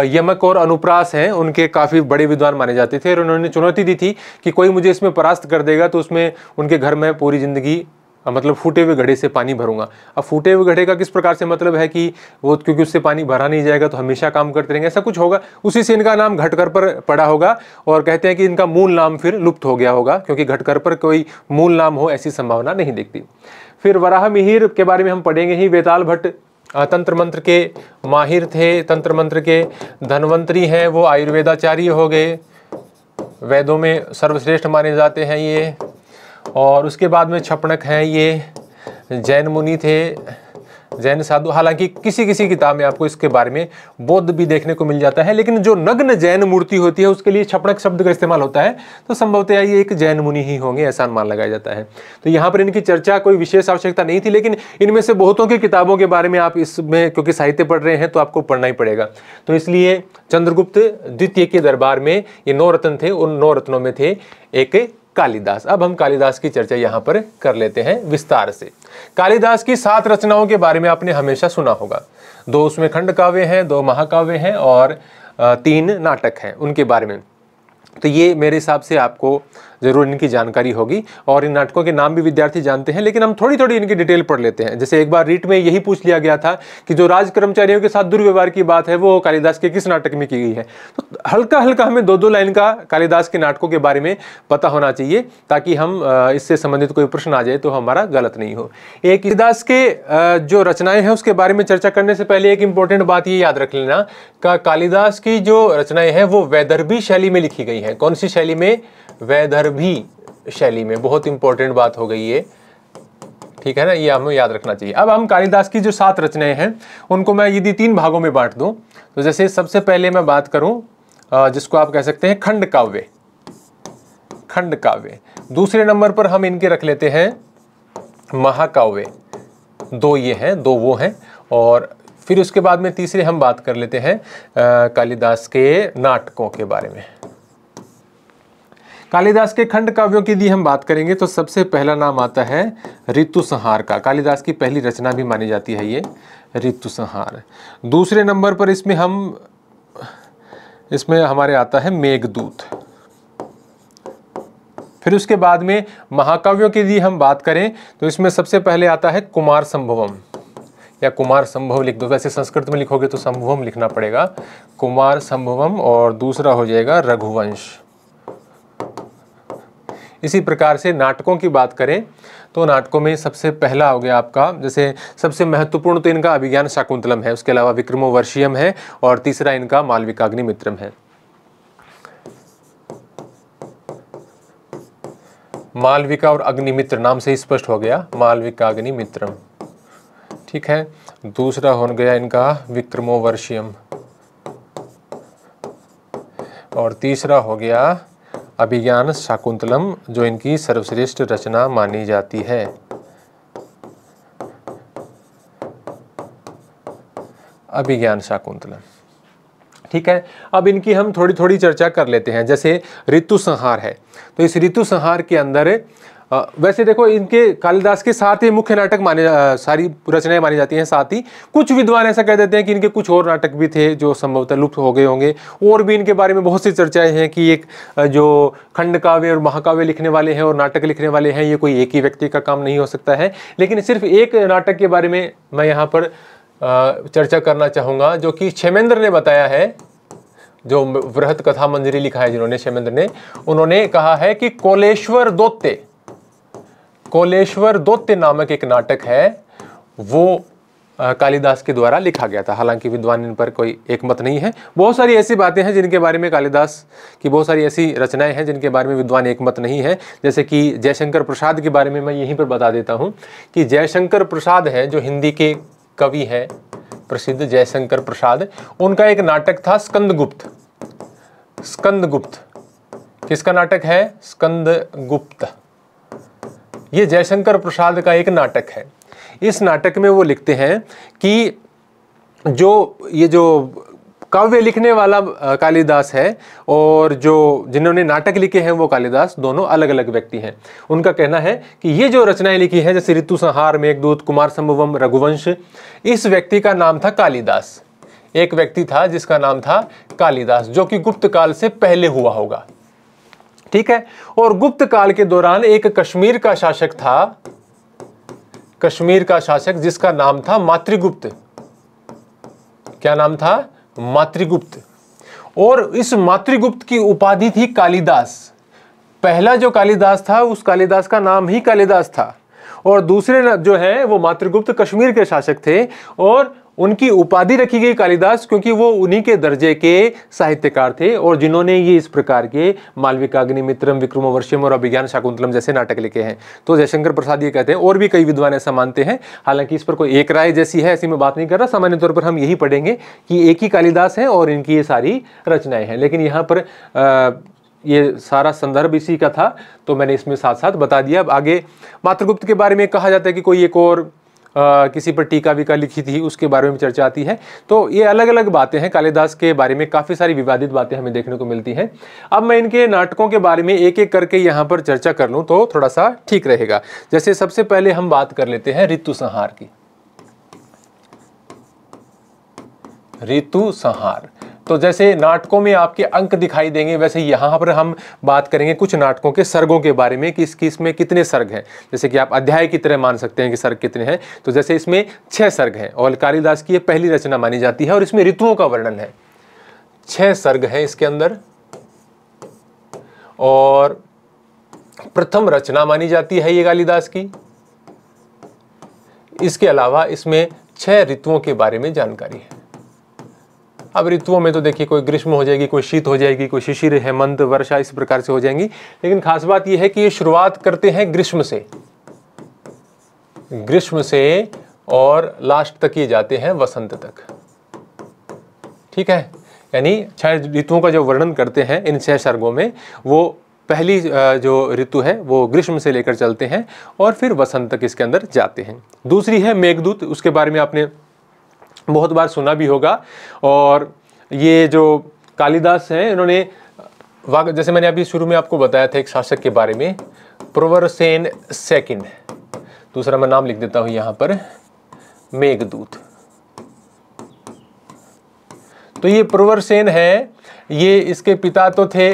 यमक और अनुप्रास हैं उनके काफ़ी बड़े विद्वान माने जाते थे और उन्होंने चुनौती दी थी कि कोई मुझे इसमें परास्त कर देगा तो उसमें उनके घर में पूरी ज़िंदगी मतलब फूटे हुए घड़े से पानी भरूंगा अब फूटे हुए घड़े का किस प्रकार से मतलब है कि वो क्योंकि उससे पानी भरा नहीं जाएगा तो हमेशा काम करते रहेंगे ऐसा कुछ होगा उसी से इनका नाम घटकर पर पड़ा होगा और कहते हैं कि इनका मूल नाम फिर लुप्त हो गया होगा क्योंकि घटकर पर कोई मूल नाम हो ऐसी संभावना नहीं देखती फिर वराह मिहिर के बारे में हम पढ़ेंगे ही वेताल भट्ट तंत्र मंत्र के माहिर थे तंत्र मंत्र के धनवंतरी हैं वो आयुर्वेदाचार्य हो गए वेदों में सर्वश्रेष्ठ माने जाते हैं ये और उसके बाद में छपनक हैं ये जैन मुनि थे जैन साधु हालांकि किसी किसी किताब में आपको इसके बारे में बौद्ध भी देखने को मिल जाता है लेकिन जो नग्न जैन मूर्ति होती है उसके लिए छपड़क शब्द का इस्तेमाल होता है तो संभवतः ये एक जैन मुनि ही होंगे ऐसा अनुमान लगाया जाता है तो यहाँ पर इनकी चर्चा कोई विशेष आवश्यकता नहीं थी लेकिन इनमें से बहुतों की किताबों के बारे में आप इसमें क्योंकि साहित्य पढ़ रहे हैं तो आपको पढ़ना ही पड़ेगा तो इसलिए चंद्रगुप्त द्वितीय के दरबार में ये नौ रत्न थे उन नौ रत्नों में थे एक कालिदास अब हम कालिदास की चर्चा यहाँ पर कर लेते हैं विस्तार से कालिदास की सात रचनाओं के बारे में आपने हमेशा सुना होगा दो उसमें खंड काव्य हैं दो महाकाव्य हैं और तीन नाटक हैं उनके बारे में तो ये मेरे हिसाब से आपको ज़रूर इनकी जानकारी होगी और इन नाटकों के नाम भी विद्यार्थी जानते हैं लेकिन हम थोड़ी थोड़ी इनकी डिटेल पढ़ लेते हैं जैसे एक बार रीट में यही पूछ लिया गया था कि जो राज कर्मचारियों के साथ दुर्व्यवहार की बात है वो कालिदास के किस नाटक में की गई है तो हल्का हल्का हमें दो दो लाइन का कालिदास के नाटकों के बारे में पता होना चाहिए ताकि हम इससे संबंधित कोई प्रश्न आ जाए तो हमारा गलत नहीं हो एक कालिदास के जो रचनाएं हैं उसके बारे में चर्चा करने से पहले एक इंपॉर्टेंट बात ये याद रख लेना का कालिदास की जो रचनाएं हैं वो वैदर्भी शैली में लिखी गई हैं कौन सी शैली में वैदर अरबी शैली में बहुत इंपॉर्टेंट बात हो गई है ठीक है ना ये हमें याद रखना चाहिए अब हम कालिदास की जो सात रचनाएं हैं उनको मैं यदि तीन भागों में बांट दूं तो जैसे सबसे पहले मैं बात करूं जिसको आप कह सकते हैं खंड काव्य खंड काव्य दूसरे नंबर पर हम इनके रख लेते हैं महाकाव्य दो ये हैं दो वो हैं और फिर उसके बाद में तीसरे हम बात कर लेते हैं कालिदास के नाटकों के बारे में कालिदास के खंड काव्यों की यदि हम बात करेंगे तो सबसे पहला नाम आता है ऋतु संहार का कालिदास की पहली रचना भी मानी जाती है ये ऋतु संहार दूसरे नंबर पर इसमें हम इसमें हमारे आता है मेघदूत फिर उसके बाद में महाकाव्यों की यदि हम बात करें तो इसमें सबसे पहले आता है कुमार संभवम या कुमार संभव लिख दो वैसे संस्कृत में लिखोगे तो संभवम लिखना पड़ेगा कुमार संभवम और दूसरा हो जाएगा रघुवंश इसी प्रकार से नाटकों की बात करें तो नाटकों में सबसे पहला हो गया आपका जैसे सबसे महत्वपूर्ण तो इनका अभिज्ञान शाकुंतलम है उसके अलावा विक्रमोवर्षियम है और तीसरा इनका मालविकाग्निमित्रम है मालविका और अग्निमित्र नाम से स्पष्ट हो गया मालविकाग्निमित्रम ठीक है दूसरा हो गया इनका विक्रमोवर्षियम और तीसरा हो गया अभिज्ञान शाकुंतलम जो इनकी सर्वश्रेष्ठ रचना मानी जाती है अभिज्ञान शाकुंतलम ठीक है अब इनकी हम थोड़ी थोड़ी चर्चा कर लेते हैं जैसे ऋतु संहार है तो इस ऋतु संहार के अंदर वैसे देखो इनके कालिदास के साथ ही मुख्य नाटक माने सारी रचनाएं मानी जाती हैं साथ ही कुछ विद्वान ऐसा कह देते हैं कि इनके कुछ और नाटक भी थे जो संभवतः लुप्त हो गए होंगे और भी इनके बारे में बहुत सी चर्चाएं हैं कि एक जो खंड काव्य और महाकाव्य लिखने वाले हैं और नाटक लिखने वाले हैं ये कोई एक ही व्यक्ति का काम नहीं हो सकता है लेकिन सिर्फ एक नाटक के बारे में मैं यहाँ पर चर्चा करना चाहूँगा जो कि क्षेमेंद्र ने बताया है जो वृहत कथा मंजरी लिखा है जिन्होंने क्षेमेंद्र ने उन्होंने कहा है कि कोलेश्वर दोते कोलेश्वर दोत्य नामक एक नाटक है वो कालिदास के द्वारा लिखा गया था हालांकि विद्वान इन पर कोई एक मत नहीं है बहुत सारी ऐसी बातें हैं जिनके बारे में कालिदास की बहुत सारी ऐसी रचनाएं हैं जिनके बारे में विद्वान एक मत नहीं है जैसे कि जयशंकर प्रसाद के बारे में मैं यहीं पर बता देता हूँ कि जयशंकर प्रसाद हैं जो हिंदी के कवि हैं प्रसिद्ध जयशंकर प्रसाद उनका एक नाटक था स्कंदगुप्त स्कंदगुप्त किसका नाटक है स्कंदगुप्त ये जयशंकर प्रसाद का एक नाटक है इस नाटक में वो लिखते हैं कि जो ये जो काव्य लिखने वाला कालिदास है और जो जिन्होंने नाटक लिखे हैं वो कालिदास दोनों अलग अलग व्यक्ति हैं उनका कहना है कि ये जो रचनाएं लिखी हैं जैसे ऋतु संहार मेघदूत कुमार संभवम रघुवंश इस व्यक्ति का नाम था कालिदास एक व्यक्ति था जिसका नाम था कालिदास जो कि गुप्त काल से पहले हुआ होगा ठीक है और गुप्त काल के दौरान एक कश्मीर का शासक था कश्मीर का शासक जिसका नाम था मातृगुप्त क्या नाम था मातृगुप्त और इस मातृगुप्त की उपाधि थी कालिदास पहला जो कालिदास था उस कालिदास का नाम ही कालिदास था और दूसरे जो है वो मातृगुप्त कश्मीर के शासक थे और उनकी उपाधि रखी गई कालिदास क्योंकि वो उन्हीं के दर्जे के साहित्यकार थे और जिन्होंने ये इस प्रकार के मालविकाग्नि मित्रम विक्रमोवर्षम और अभिज्ञान शाकुंतलम जैसे नाटक लिखे हैं तो जयशंकर प्रसाद ये कहते हैं और भी कई विद्वान ऐसा मानते हैं हालांकि इस पर कोई एक राय जैसी है ऐसी मैं बात नहीं कर रहा सामान्य तौर पर हम यही पढ़ेंगे कि एक ही कालिदास है और इनकी ये सारी रचनाएँ हैं लेकिन यहाँ पर ये सारा संदर्भ इसी का था तो मैंने इसमें साथ साथ बता दिया अब आगे मातृगुप्त के बारे में कहा जाता है कि कोई एक और आ, किसी पर टीका विका लिखी थी उसके बारे में चर्चा आती है तो ये अलग अलग बातें हैं कालिदास के बारे में काफ़ी सारी विवादित बातें हमें देखने को मिलती हैं अब मैं इनके नाटकों के बारे में एक एक करके यहाँ पर चर्चा कर लूँ तो थोड़ा सा ठीक रहेगा जैसे सबसे पहले हम बात कर लेते हैं ऋतु संहार की ऋतु संहार तो जैसे नाटकों में आपके अंक दिखाई देंगे वैसे यहाँ पर हम बात करेंगे कुछ नाटकों के सर्गों के बारे में कि इस इसमें कितने सर्ग हैं जैसे कि आप अध्याय की तरह मान सकते हैं कि सर्ग कितने हैं तो जैसे इसमें छः सर्ग हैं और कालिदास की ये पहली रचना मानी जाती है और इसमें ऋतुओं का वर्णन है छह सर्ग हैं इसके अंदर और प्रथम रचना मानी जाती है ये कालिदास की इसके अलावा इसमें छह ऋतुओं के बारे में जानकारी है अब ऋतुओं में तो देखिए कोई ग्रीष्म हो जाएगी कोई शीत हो जाएगी कोई शिशिर हेमंत वर्षा इस प्रकार से हो जाएंगी लेकिन खास बात यह है कि ये शुरुआत करते हैं ग्रीष्म से ग्रीष्म से और लास्ट तक ये जाते हैं वसंत तक ठीक है यानी छह ऋतुओं का जो वर्णन करते हैं इन छह सर्गों में वो पहली जो ऋतु है वो ग्रीष्म से लेकर चलते हैं और फिर वसंत तक इसके अंदर जाते हैं दूसरी है मेघदूत उसके बारे में आपने बहुत बार सुना भी होगा और ये जो कालिदास हैं इन्होंने जैसे मैंने अभी शुरू में आपको बताया था एक शासक के बारे में प्रवरसेन सेकंड दूसरा मैं नाम लिख देता हूं यहाँ पर मेघदूत तो ये प्रवरसेन है ये इसके पिता तो थे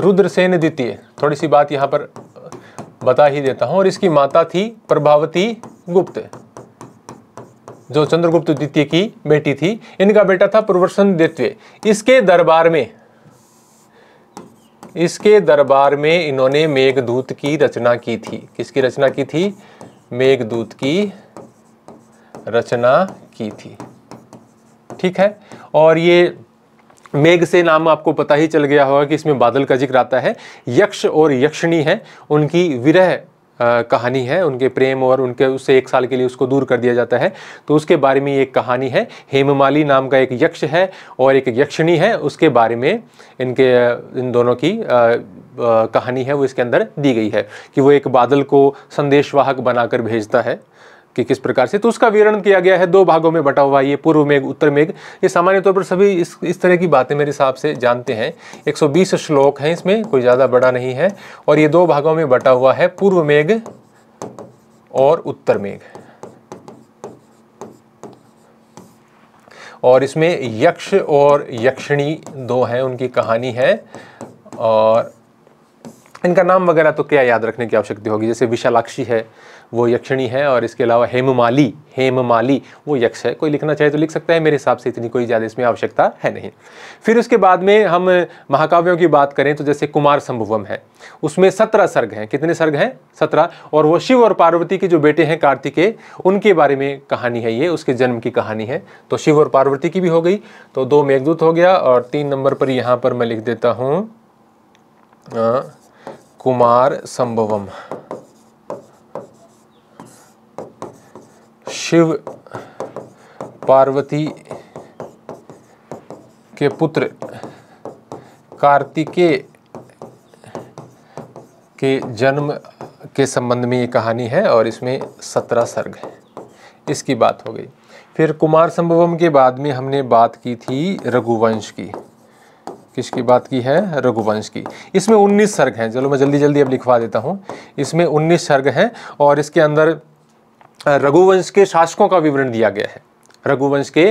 रुद्रसेन द्वितीय थोड़ी सी बात यहाँ पर बता ही देता हूँ और इसकी माता थी प्रभावती गुप्त जो चंद्रगुप्त द्वितीय की बेटी थी इनका बेटा था प्रवर्सन द्वितीय इसके दरबार में इसके दरबार में इन्होंने मेघदूत की रचना की थी किसकी रचना की थी मेघदूत की रचना की थी ठीक है और ये मेघ से नाम आपको पता ही चल गया होगा कि इसमें बादल का जिक्र आता है यक्ष और यक्षिणी है उनकी विरह कहानी है उनके प्रेम और उनके उससे एक साल के लिए उसको दूर कर दिया जाता है तो उसके बारे में एक कहानी है हेममाली नाम का एक यक्ष है और एक यक्षिणी है उसके बारे में इनके इन दोनों की आ, आ, कहानी है वो इसके अंदर दी गई है कि वो एक बादल को संदेशवाहक बनाकर भेजता है कि किस प्रकार से तो उसका विवरण किया गया है दो भागों में बटा हुआ ये पूर्व मेघ उत्तर मेघ ये सामान्य तौर पर सभी इस इस तरह की बातें मेरे हिसाब से जानते हैं 120 श्लोक हैं इसमें कोई ज़्यादा बड़ा नहीं है और ये दो भागों में बटा हुआ है पूर्व मेघ और उत्तर मेघ और इसमें यक्ष और यक्षिणी दो हैं उनकी कहानी है और इनका नाम वगैरह तो क्या याद रखने की आवश्यकता होगी जैसे विशालाक्षी है वो यक्षिणी है और इसके अलावा हेममाली हेममाली वो यक्ष है कोई लिखना चाहे तो लिख सकता है मेरे हिसाब से इतनी कोई ज़्यादा इसमें आवश्यकता है नहीं फिर उसके बाद में हम महाकाव्यों की बात करें तो जैसे कुमार संभवम है उसमें सत्रह सर्ग हैं कितने सर्ग हैं सत्रह और वो शिव और पार्वती के जो बेटे हैं कार्तिकेय उनके बारे में कहानी है ये उसके जन्म की कहानी है तो शिव और पार्वती की भी हो गई तो दो मेघदूत हो गया और तीन नंबर पर यहाँ पर मैं लिख देता हूँ कुमार संभवम शिव पार्वती के पुत्र कार्तिकेय के जन्म के संबंध में ये कहानी है और इसमें सत्रह सर्ग है इसकी बात हो गई फिर कुमार संभवम के बाद में हमने बात की थी रघुवंश की किसकी बात की है रघुवंश की इसमें 19 सर्ग हैं चलो मैं जल्दी जल्दी अब लिखवा देता हूँ इसमें 19 सर्ग हैं और इसके अंदर रघुवंश के शासकों का विवरण दिया गया है रघुवंश के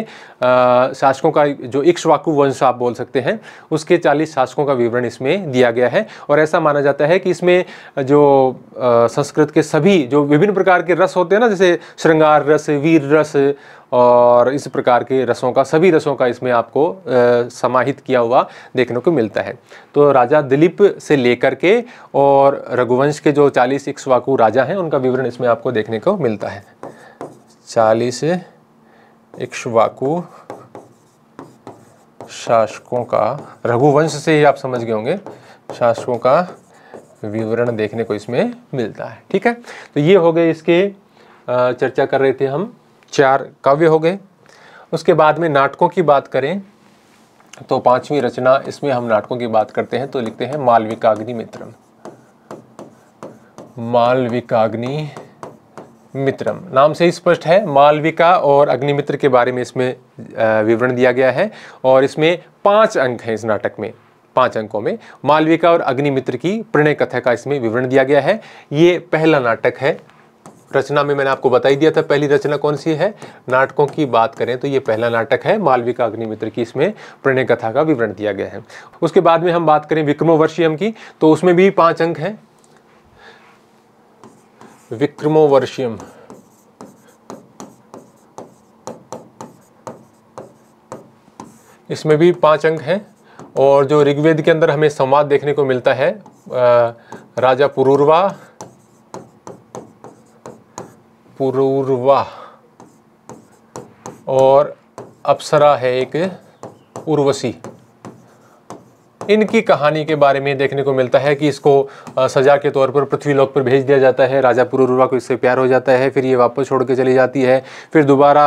शासकों का जो इक्ष्वाकु वंश आप बोल सकते हैं उसके 40 शासकों का विवरण इसमें दिया गया है और ऐसा माना जाता है कि इसमें जो आ, संस्कृत के सभी जो विभिन्न प्रकार के रस होते हैं ना जैसे श्रृंगार रस वीर रस और इस प्रकार के रसों का सभी रसों का इसमें आपको आ, समाहित किया हुआ देखने को मिलता है तो राजा दिलीप से लेकर के और रघुवंश के जो चालीस इक्ष्वाकु राजा हैं उनका विवरण इसमें आपको देखने को मिलता है चालीस इक्ष्वाकु शासकों का रघुवंश से ही आप समझ गए होंगे शासकों का विवरण देखने को इसमें मिलता है ठीक है तो ये हो गए इसके चर्चा कर रहे थे हम चार काव्य हो गए उसके बाद में नाटकों की बात करें तो पांचवी रचना इसमें हम नाटकों की बात करते हैं तो लिखते हैं मालविकाग्नि मित्रम मालविकाग्नि मित्रम नाम से ही स्पष्ट है मालविका और अग्निमित्र के बारे में इसमें विवरण दिया गया है और इसमें पांच अंक हैं इस नाटक में पांच अंकों में मालविका और अग्निमित्र की प्रणय कथा का इसमें विवरण दिया गया है ये पहला नाटक है रचना में मैंने आपको बताई दिया था पहली रचना कौन सी है नाटकों की बात करें तो ये पहला नाटक है मालविका अग्निमित्र की इसमें प्रणय कथा का विवरण दिया गया है उसके बाद में हम बात करें विक्रमोवर्षीयम की तो उसमें भी पाँच अंक हैं विक्रमोवर्षियम इसमें भी पांच अंक हैं और जो ऋग्वेद के अंदर हमें संवाद देखने को मिलता है राजा पुरूर्वा पुरूर्वा और अप्सरा है एक उर्वशी इनकी कहानी के बारे में देखने को मिलता है कि इसको सजा के तौर पर पृथ्वी लोक पर भेज दिया जाता है राजा पुरुरवा को इससे प्यार हो जाता है फिर ये वापस छोड़ के चली जाती है फिर दोबारा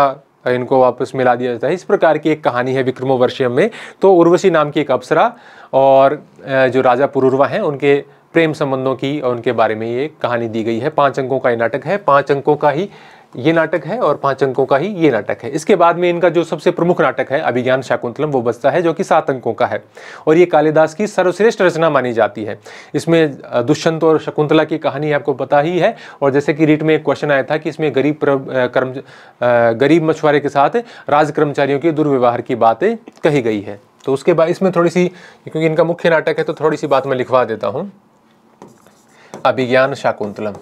इनको वापस मिला दिया जाता है इस प्रकार की एक कहानी है विक्रमो में तो उर्वशी नाम की एक अप्सरा और जो राजा पुरुरवा हैं उनके प्रेम संबंधों की और उनके बारे में ये कहानी दी गई है पाँच अंकों का ये नाटक है पाँच अंकों का ही ये नाटक है और पांच अंकों का ही ये नाटक है इसके बाद में इनका जो सबसे प्रमुख नाटक है अभिज्ञान शाकुंतलम वो बचता है जो कि सात अंकों का है और ये कालिदास की सर्वश्रेष्ठ रचना मानी जाती है इसमें दुष्यंत और शकुंतला की कहानी आपको पता ही है और जैसे कि रीट में एक क्वेश्चन आया था कि इसमें गरीब कर्म गरीब मछुआरे के साथ राज कर्मचारियों के दुर्व्यवहार की बातें कही गई है तो उसके बाद इसमें थोड़ी सी क्योंकि इनका मुख्य नाटक है तो थोड़ी सी बात मैं लिखवा देता हूँ अभिज्ञान शाकुंतलम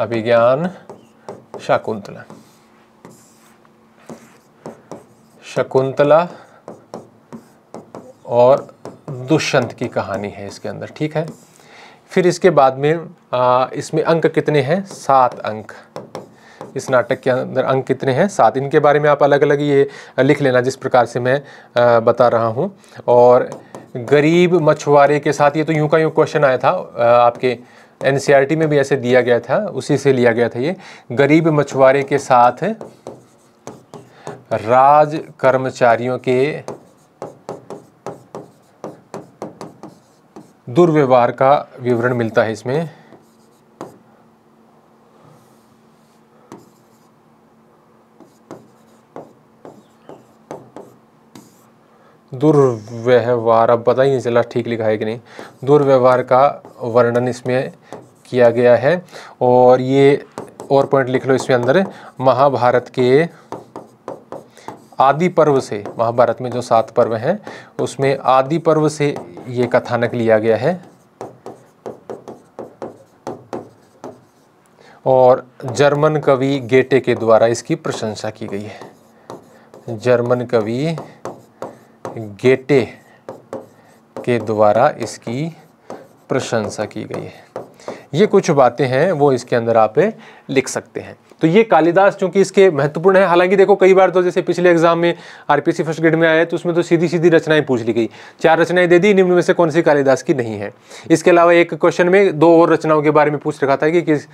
अभिज्ञान शकुंतला शकुंतला और दुष्यंत की कहानी है इसके अंदर ठीक है फिर इसके बाद में आ, इसमें अंक कितने हैं सात अंक इस नाटक के अंदर अंक कितने हैं सात इनके बारे में आप अलग अलग ये लिख लेना जिस प्रकार से मैं आ, बता रहा हूँ और गरीब मछुआरे के साथ ये तो यूं का यूं क्वेश्चन आया था आ, आपके एन में भी ऐसे दिया गया था उसी से लिया गया था ये गरीब मछुआरे के साथ राज कर्मचारियों के दुर्व्यवहार का विवरण मिलता है इसमें दुर्व्यवहार अब पता ही नहीं चला ठीक लिखा है कि नहीं दुर्व्यवहार का वर्णन इसमें किया गया है और ये और पॉइंट लिख लो इसमें अंदर महाभारत के आदि पर्व से महाभारत में जो सात पर्व हैं उसमें आदि पर्व से ये कथानक लिया गया है और जर्मन कवि गेटे के द्वारा इसकी प्रशंसा की गई है जर्मन कवि गेटे के द्वारा इसकी प्रशंसा की गई है ये कुछ बातें हैं वो इसके अंदर आप लिख सकते हैं तो ये कालिदास चूंकि इसके महत्वपूर्ण है हालांकि देखो कई बार तो जैसे पिछले एग्जाम में आरपीसी फर्स्ट ग्रेड में आया तो उसमें तो सीधी सीधी रचनाएं पूछ ली गई चार रचनाएं दे दी निम्न में से कौन सी कालिदास की नहीं है इसके अलावा एक क्वेश्चन में दो और रचनाओं के बारे में पूछ रखा था कि किस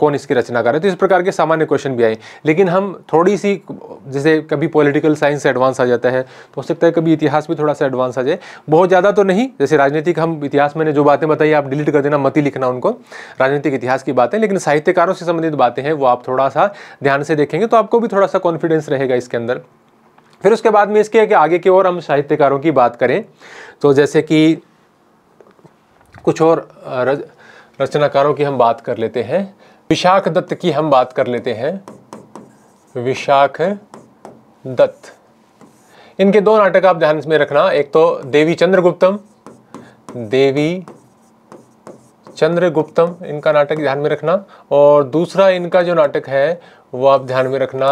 कौन इसकी रचना है तो इस प्रकार के सामान्य क्वेश्चन भी आए लेकिन हम थोड़ी सी जैसे कभी पॉलिटिकल साइंस एडवांस आ जाता है तो हो सकता है कभी इतिहास भी थोड़ा सा एडवांस आ जाए बहुत ज़्यादा तो नहीं जैसे राजनीतिक हम इतिहास मैंने जो बातें बताई आप डिलीट कर देना मती लिखना उनको राजनीतिक इतिहास की बातें लेकिन साहित्यकारों से संबंधित बातें हैं वो आप थोड़ा सा ध्यान से देखेंगे तो आपको भी थोड़ा सा कॉन्फिडेंस रहेगा इसके अंदर फिर उसके बाद में इसके कि आगे की ओर हम साहित्यकारों की बात करें तो जैसे कि कुछ और रज, रचनाकारों की हम बात कर लेते हैं विशाख दत्त की हम बात कर लेते हैं विशाख दत्त इनके दो नाटक आप ध्यान में रखना एक तो देवी चंद्रगुप्तम देवी चंद्रगुप्तम इनका नाटक ध्यान में रखना और दूसरा इनका जो नाटक है वो आप ध्यान में रखना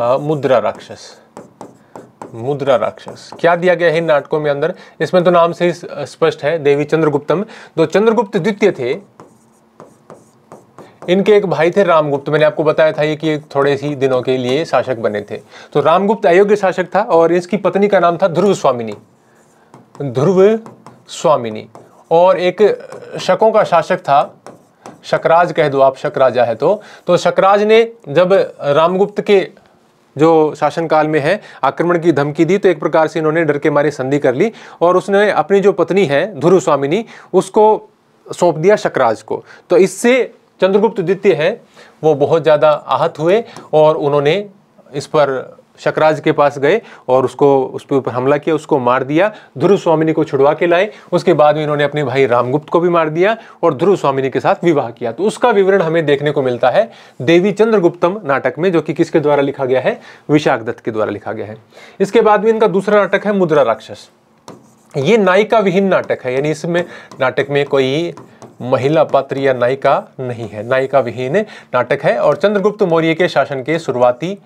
आ, मुद्रा राक्षस मुद्रा राक्षस क्या दिया गया है इन नाटकों में अंदर इसमें तो नाम से ही स्पष्ट है देवी चंद्रगुप्तम तो चंद्रगुप्त द्वितीय थे इनके एक भाई थे रामगुप्त मैंने आपको बताया था ये कि थोड़े ही दिनों के लिए शासक बने थे तो रामगुप्त अयोग्य शासक था और इसकी पत्नी का नाम था ध्रुव स्वामिनी ध्रुव स्वामिनी और एक शकों का शासक था शकराज कह दो आप शक राजा है तो तो शकराज ने जब रामगुप्त के जो शासनकाल में है आक्रमण की धमकी दी तो एक प्रकार से इन्होंने डर के मारे संधि कर ली और उसने अपनी जो पत्नी है धुरु स्वामिनी उसको सौंप दिया शकराज को तो इससे चंद्रगुप्त द्वितीय हैं वो बहुत ज़्यादा आहत हुए और उन्होंने इस पर शकराज के पास गए और उसको उस पर ऊपर हमला किया उसको मार दिया ध्रुव स्वामिनी को छुड़वा के लाए उसके बाद में इन्होंने अपने भाई रामगुप्त को भी मार दिया और ध्रुव स्वामिनी के साथ विवाह किया तो उसका विवरण हमें देखने को मिलता है देवी चंद्रगुप्तम नाटक में जो कि किसके द्वारा लिखा गया है विशाख दत्त के द्वारा लिखा गया है इसके बाद में इनका दूसरा नाटक है मुद्रा राक्षस ये नायिका विहीन नाटक है यानी इसमें नाटक में कोई महिला पात्र या नायिका नहीं है नायिका विहीन नाटक है और चंद्रगुप्त मौर्य के शासन के शुरुआती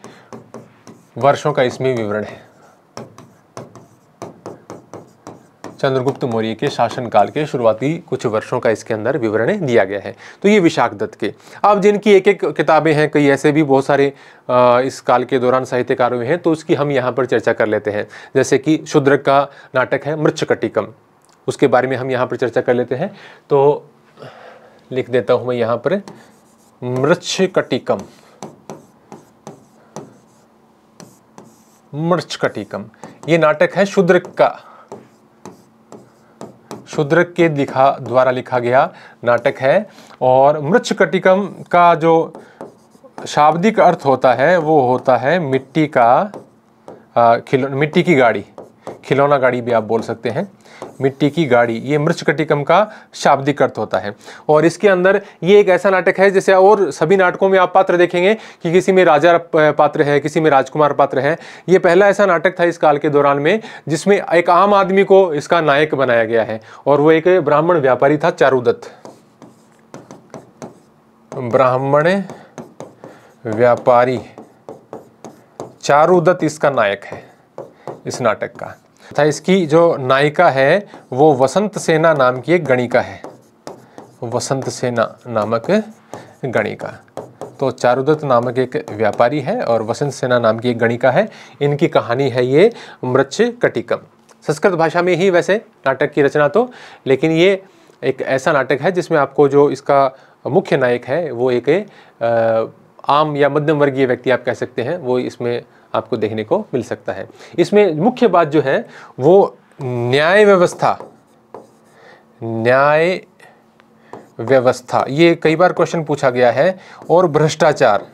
वर्षों का इसमें विवरण है चंद्रगुप्त मौर्य के शासनकाल के शुरुआती कुछ वर्षों का इसके अंदर विवरण दिया गया है तो ये विशाख दत्त के अब जिनकी एक एक किताबें हैं कई ऐसे भी बहुत सारे इस काल के दौरान साहित्यकार हुए हैं तो उसकी हम यहाँ पर चर्चा कर लेते हैं जैसे कि शुद्र का नाटक है मृक्षकटिकम उसके बारे में हम यहाँ पर चर्चा कर लेते हैं तो लिख देता हूँ मैं यहाँ पर मृक्षकटिकम मृक्षकटिकम ये नाटक है शुद्रक का शुद्रक के लिखा द्वारा लिखा गया नाटक है और मृक्षकटिकम का जो शाब्दिक अर्थ होता है वो होता है मिट्टी का खिलौना मिट्टी की गाड़ी खिलौना गाड़ी भी आप बोल सकते हैं मिट्टी की गाड़ी ये मृक्षकटिकम का शाब्दिक अर्थ होता है और इसके अंदर ये एक ऐसा नाटक है जैसे और सभी नाटकों में आप पात्र देखेंगे कि किसी में राजा पात्र है किसी में राजकुमार पात्र है ये पहला ऐसा नाटक था इस काल के दौरान में जिसमें एक आम आदमी को इसका नायक बनाया गया है और वो एक ब्राह्मण व्यापारी था चारुदत्त ब्राह्मण व्यापारी चारुदत्त इसका नायक है इस नाटक का तथा इसकी जो नायिका है वो वसंत सेना नाम की एक गणिका है वसंत सेना नामक गणिका तो चारुदत्त नामक एक व्यापारी है और वसंत सेना नाम की एक गणिका है इनकी कहानी है ये मृक्ष कटिकम संस्कृत भाषा में ही वैसे नाटक की रचना तो लेकिन ये एक ऐसा नाटक है जिसमें आपको जो इसका मुख्य नायक है वो एक आम या मध्यम वर्गीय व्यक्ति आप कह सकते हैं वो इसमें आपको देखने को मिल सकता है इसमें मुख्य बात जो है वो न्याय व्यवस्था न्याय व्यवस्था ये कई बार क्वेश्चन पूछा गया है और भ्रष्टाचार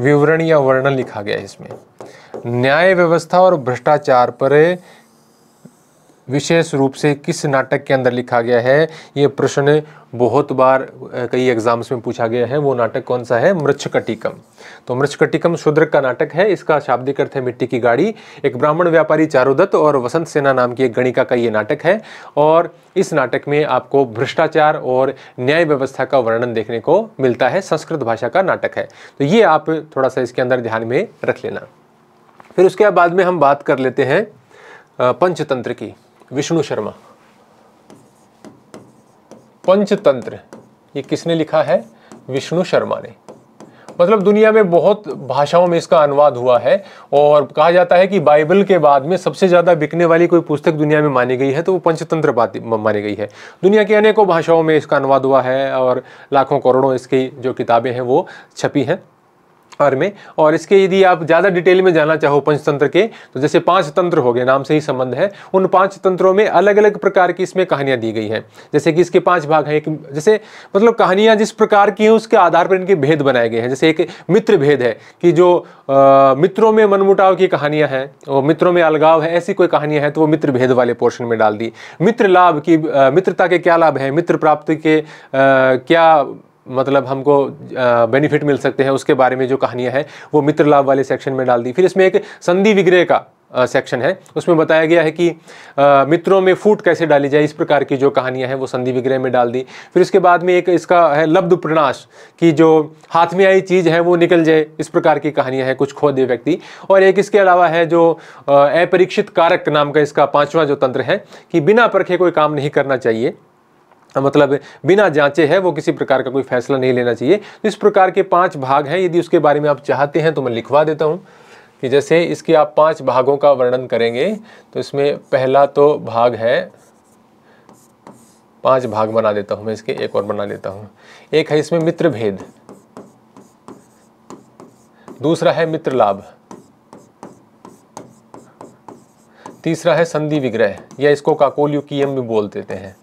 विवरण या वर्णन लिखा गया है इसमें न्याय व्यवस्था और भ्रष्टाचार पर विशेष रूप से किस नाटक के अंदर लिखा गया है ये प्रश्न बहुत बार कई एग्जाम्स में पूछा गया है वो नाटक कौन सा है मृक्षकटिकम तो मृक्षकटिकम शूद्र का नाटक है इसका शाब्दिक अर्थ है मिट्टी की गाड़ी एक ब्राह्मण व्यापारी चारुदत्त और वसंत सेना नाम की एक गणिका का ये नाटक है और इस नाटक में आपको भ्रष्टाचार और न्याय व्यवस्था का वर्णन देखने को मिलता है संस्कृत भाषा का नाटक है तो ये आप थोड़ा सा इसके अंदर ध्यान में रख लेना फिर उसके बाद में हम बात कर लेते हैं पंचतंत्र की विष्णु शर्मा पंचतंत्र ये किसने लिखा है विष्णु शर्मा ने मतलब दुनिया में बहुत भाषाओं में इसका अनुवाद हुआ है और कहा जाता है कि बाइबल के बाद में सबसे ज़्यादा बिकने वाली कोई पुस्तक दुनिया में मानी गई है तो वो पंचतंत्र मानी गई है दुनिया की अनेकों भाषाओं में इसका अनुवाद हुआ है और लाखों करोड़ों इसकी जो किताबें हैं वो छपी हैं हर में और इसके यदि आप ज़्यादा डिटेल में जाना चाहो पंचतंत्र के तो जैसे पांच तंत्र हो गए नाम से ही संबंध है उन पांच तंत्रों में अलग अलग प्रकार की इसमें कहानियाँ दी गई हैं जैसे कि इसके पांच भाग हैं जैसे मतलब कहानियाँ जिस प्रकार की हैं उसके आधार पर इनके भेद बनाए गए हैं जैसे एक मित्र भेद है कि जो आ, मित्रों में मनमुटाव की कहानियाँ हैं और मित्रों में अलगाव है ऐसी कोई कहानियाँ हैं तो वो मित्र भेद वाले पोर्शन में डाल दी मित्र लाभ की मित्रता के क्या लाभ है मित्र प्राप्ति के क्या मतलब हमको बेनिफिट मिल सकते हैं उसके बारे में जो कहानियाँ हैं वो मित्र लाभ वाले सेक्शन में डाल दी फिर इसमें एक संधि विग्रह का सेक्शन है उसमें बताया गया है कि आ, मित्रों में फूट कैसे डाली जाए इस प्रकार की जो कहानियां हैं वो संधि विग्रह में डाल दी फिर उसके बाद में एक इसका है लब्ध प्रणाश कि जो हाथ में आई चीज़ है वो निकल जाए इस प्रकार की कहानियां हैं कुछ खो दे व्यक्ति और एक इसके अलावा है जो अपरीक्षित कारक नाम का इसका पाँचवा जो तंत्र है कि बिना परखे कोई काम नहीं करना चाहिए मतलब बिना जांचे है वो किसी प्रकार का कोई फैसला नहीं लेना चाहिए तो इस प्रकार के पांच भाग हैं यदि उसके बारे में आप चाहते हैं तो मैं लिखवा देता हूँ कि जैसे इसके आप पांच भागों का वर्णन करेंगे तो इसमें पहला तो भाग है पांच भाग बना देता हूँ मैं इसके एक और बना देता हूँ एक है इसमें मित्र भेद दूसरा है मित्र लाभ तीसरा है संधि विग्रह या इसको काकोलियो कियम भी बोल देते हैं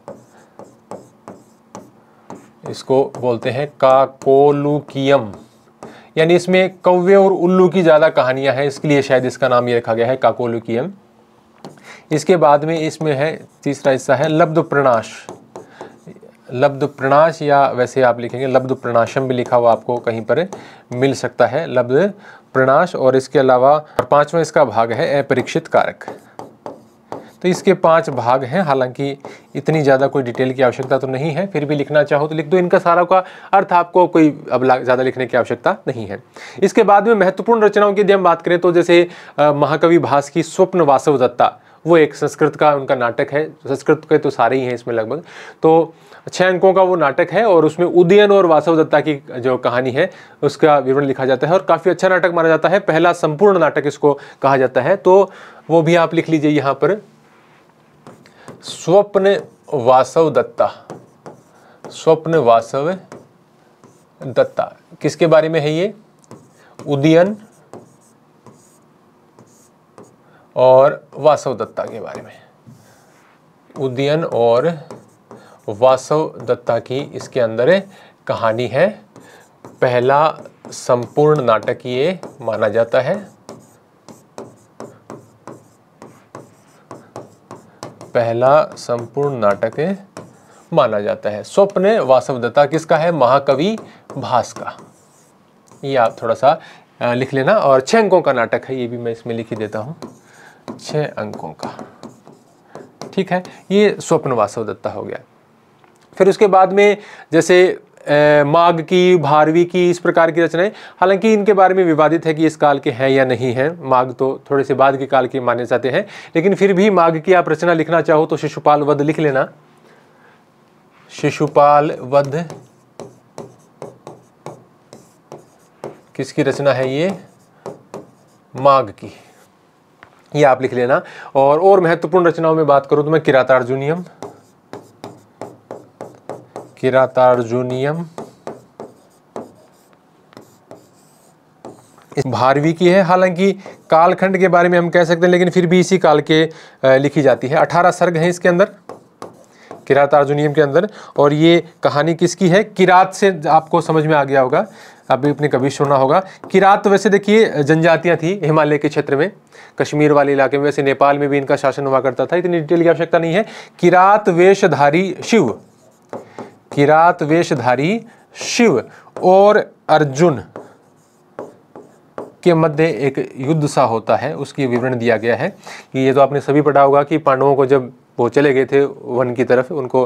इसको बोलते हैं काकोलुकियम यानी इसमें कौवे और उल्लू की ज़्यादा कहानियां हैं इसके लिए शायद इसका नाम ये रखा गया है काकोलुकियम इसके बाद में इसमें है तीसरा हिस्सा है लब्ध प्रणाश लब्ध प्रणाश या वैसे आप लिखेंगे लब्ध प्रणाशम भी लिखा हुआ आपको कहीं पर मिल सकता है लब्ध प्रणाश और इसके अलावा पांचवा इसका भाग है अपरीक्षित कारक तो इसके पांच भाग हैं हालांकि इतनी ज़्यादा कोई डिटेल की आवश्यकता तो नहीं है फिर भी लिखना चाहो तो लिख दो इनका सारा का अर्थ आपको कोई अब ज़्यादा लिखने की आवश्यकता नहीं है इसके बाद में महत्वपूर्ण रचनाओं की यदि हम बात करें तो जैसे महाकवि भास की स्वप्न वासव दत्ता वो एक संस्कृत का उनका नाटक है संस्कृत के तो सारे ही हैं इसमें लगभग तो छः अंकों का वो नाटक है और उसमें उदयन और वासव दत्ता की जो कहानी है उसका विवरण लिखा जाता है और काफ़ी अच्छा नाटक माना जाता है पहला संपूर्ण नाटक इसको कहा जाता है तो वो भी आप लिख लीजिए यहाँ पर स्वप्न वासव दत्ता स्वप्न वासव दत्ता किसके बारे में है ये उदयन और वासव दत्ता के बारे में उदयन और वासव दत्ता की इसके अंदर कहानी है पहला संपूर्ण नाटक ये माना जाता है पहला संपूर्ण नाटक माना जाता है स्वप्न वासवदत्ता किसका है महाकवि भास का ये आप थोड़ा सा लिख लेना और छह अंकों का नाटक है ये भी मैं इसमें लिख ही देता हूँ छह अंकों का ठीक है ये स्वप्न वासवदत्ता हो गया फिर उसके बाद में जैसे माघ की भारवी की इस प्रकार की रचनाएं हालांकि इनके बारे में विवादित है कि इस काल के हैं या नहीं हैं माघ तो थोड़े से बाद के काल के माने जाते हैं लेकिन फिर भी माघ की आप रचना लिखना चाहो तो शिशुपाल वध लिख लेना शिशुपाल वध किसकी रचना है ये माघ की ये आप लिख लेना और और महत्वपूर्ण रचनाओं में बात करूं तो मैं किरातार्जुनियम किरातार्जुनियम भारवी की है हालांकि कालखंड के बारे में हम कह सकते हैं लेकिन फिर भी इसी काल के लिखी जाती है अठारह सर्ग हैं इसके अंदर किरात अर्जुनियम के अंदर और ये कहानी किसकी है किरात से आपको समझ में आ गया होगा अभी अपने कभी सुना होगा किरात तो वैसे देखिए जनजातियां थी हिमालय के क्षेत्र में कश्मीर वाले इलाके में वैसे नेपाल में भी इनका शासन हुआ करता था इतनी डिटेल की आवश्यकता नहीं है किरात वेशधारी शिव किरात वेशधारी शिव और अर्जुन के मध्य एक युद्ध सा होता है उसकी विवरण दिया गया है कि ये तो आपने सभी पढ़ा होगा कि पांडवों को जब वो चले गए थे वन की तरफ उनको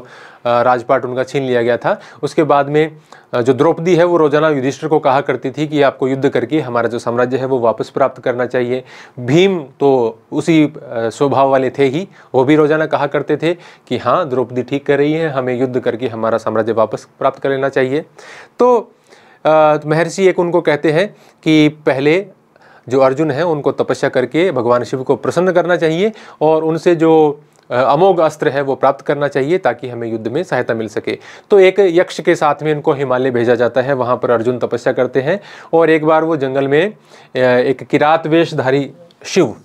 राजपाट उनका छीन लिया गया था उसके बाद में जो द्रौपदी है वो रोजाना युधिष्ठिर को कहा करती थी कि आपको युद्ध करके हमारा जो साम्राज्य है वो वापस प्राप्त करना चाहिए भीम तो उसी स्वभाव वाले थे ही वो भी रोजाना कहा करते थे कि हाँ द्रौपदी ठीक कर रही है हमें युद्ध करके हमारा साम्राज्य वापस प्राप्त कर लेना चाहिए तो, तो महर्षि एक उनको कहते हैं कि पहले जो अर्जुन है उनको तपस्या करके भगवान शिव को प्रसन्न करना चाहिए और उनसे जो अमोघ अस्त्र है वो प्राप्त करना चाहिए ताकि हमें युद्ध में सहायता मिल सके तो एक यक्ष के साथ में इनको हिमालय भेजा जाता है वहाँ पर अर्जुन तपस्या करते हैं और एक बार वो जंगल में एक किरात वेशधारी शिव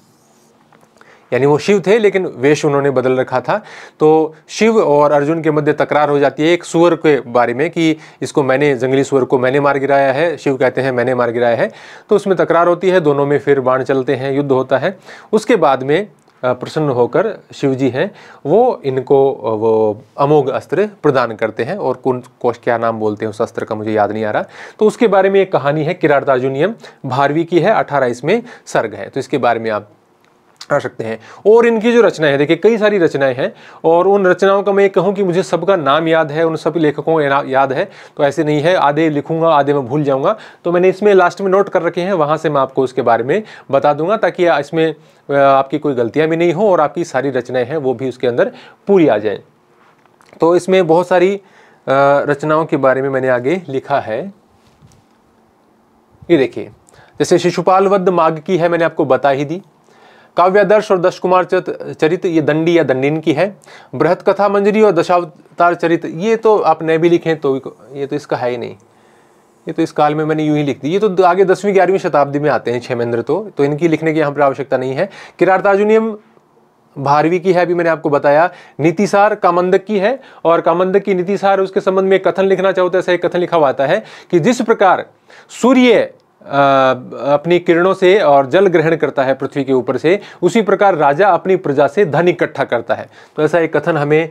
यानी वो शिव थे लेकिन वेश उन्होंने बदल रखा था तो शिव और अर्जुन के मध्य तकरार हो जाती है एक सुअर के बारे में कि इसको मैंने जंगली सुअर को मैंने मार गिराया है शिव कहते हैं मैंने मार गिराया है तो उसमें तकरार होती है दोनों में फिर बाण चलते हैं युद्ध होता है उसके बाद में प्रसन्न होकर शिव जी हैं वो इनको वो अमोघ अस्त्र प्रदान करते हैं और कौन कोश क्या नाम बोलते हैं उस अस्त्र का मुझे याद नहीं आ रहा तो उसके बारे में एक कहानी है किराटार्जुनियम भारवी की है अठारह इसमें सर्ग है तो इसके बारे में आप आ सकते हैं और इनकी जो रचनाएं हैं देखिए कई सारी रचनाएं हैं और उन रचनाओं का मैं कहूँ कि मुझे सबका नाम याद है उन सभी लेखकों का याद है तो ऐसे नहीं है आधे लिखूंगा आधे मैं भूल जाऊंगा तो मैंने इसमें लास्ट में नोट कर रखे हैं वहाँ से मैं आपको उसके बारे में बता दूंगा ताकि इसमें आपकी कोई गलतियाँ भी नहीं हो और आपकी सारी रचनाएँ हैं वो भी उसके अंदर पूरी आ जाए तो इसमें बहुत सारी रचनाओं के बारे में मैंने आगे लिखा है ये देखिए जैसे शिशुपाल वध माघ की है मैंने आपको बता ही दी काव्यादर्श और दश कुमार चरित ये दंडी या दंडिन की है बृहत कथा मंजरी और दशावतार चरित ये तो आप नए भी लिखें तो ये तो इसका है ही नहीं ये तो इस काल में मैंने यूं ही लिख दी ये तो आगे दसवीं ग्यारहवीं शताब्दी में आते हैं क्षेमेंद्र तो तो इनकी लिखने की यहाँ पर आवश्यकता नहीं है किरारताजुनियम भारवी की है अभी मैंने आपको बताया नीतिसार कामंदक की है और कामंदक की नीतिसार उसके संबंध में कथन लिखना तो ऐसा एक कथन लिखा हुआ आता है कि जिस प्रकार सूर्य अपनी किरणों से और जल ग्रहण करता है पृथ्वी के ऊपर से उसी प्रकार राजा अपनी प्रजा से धन इकट्ठा करता है तो ऐसा एक कथन हमें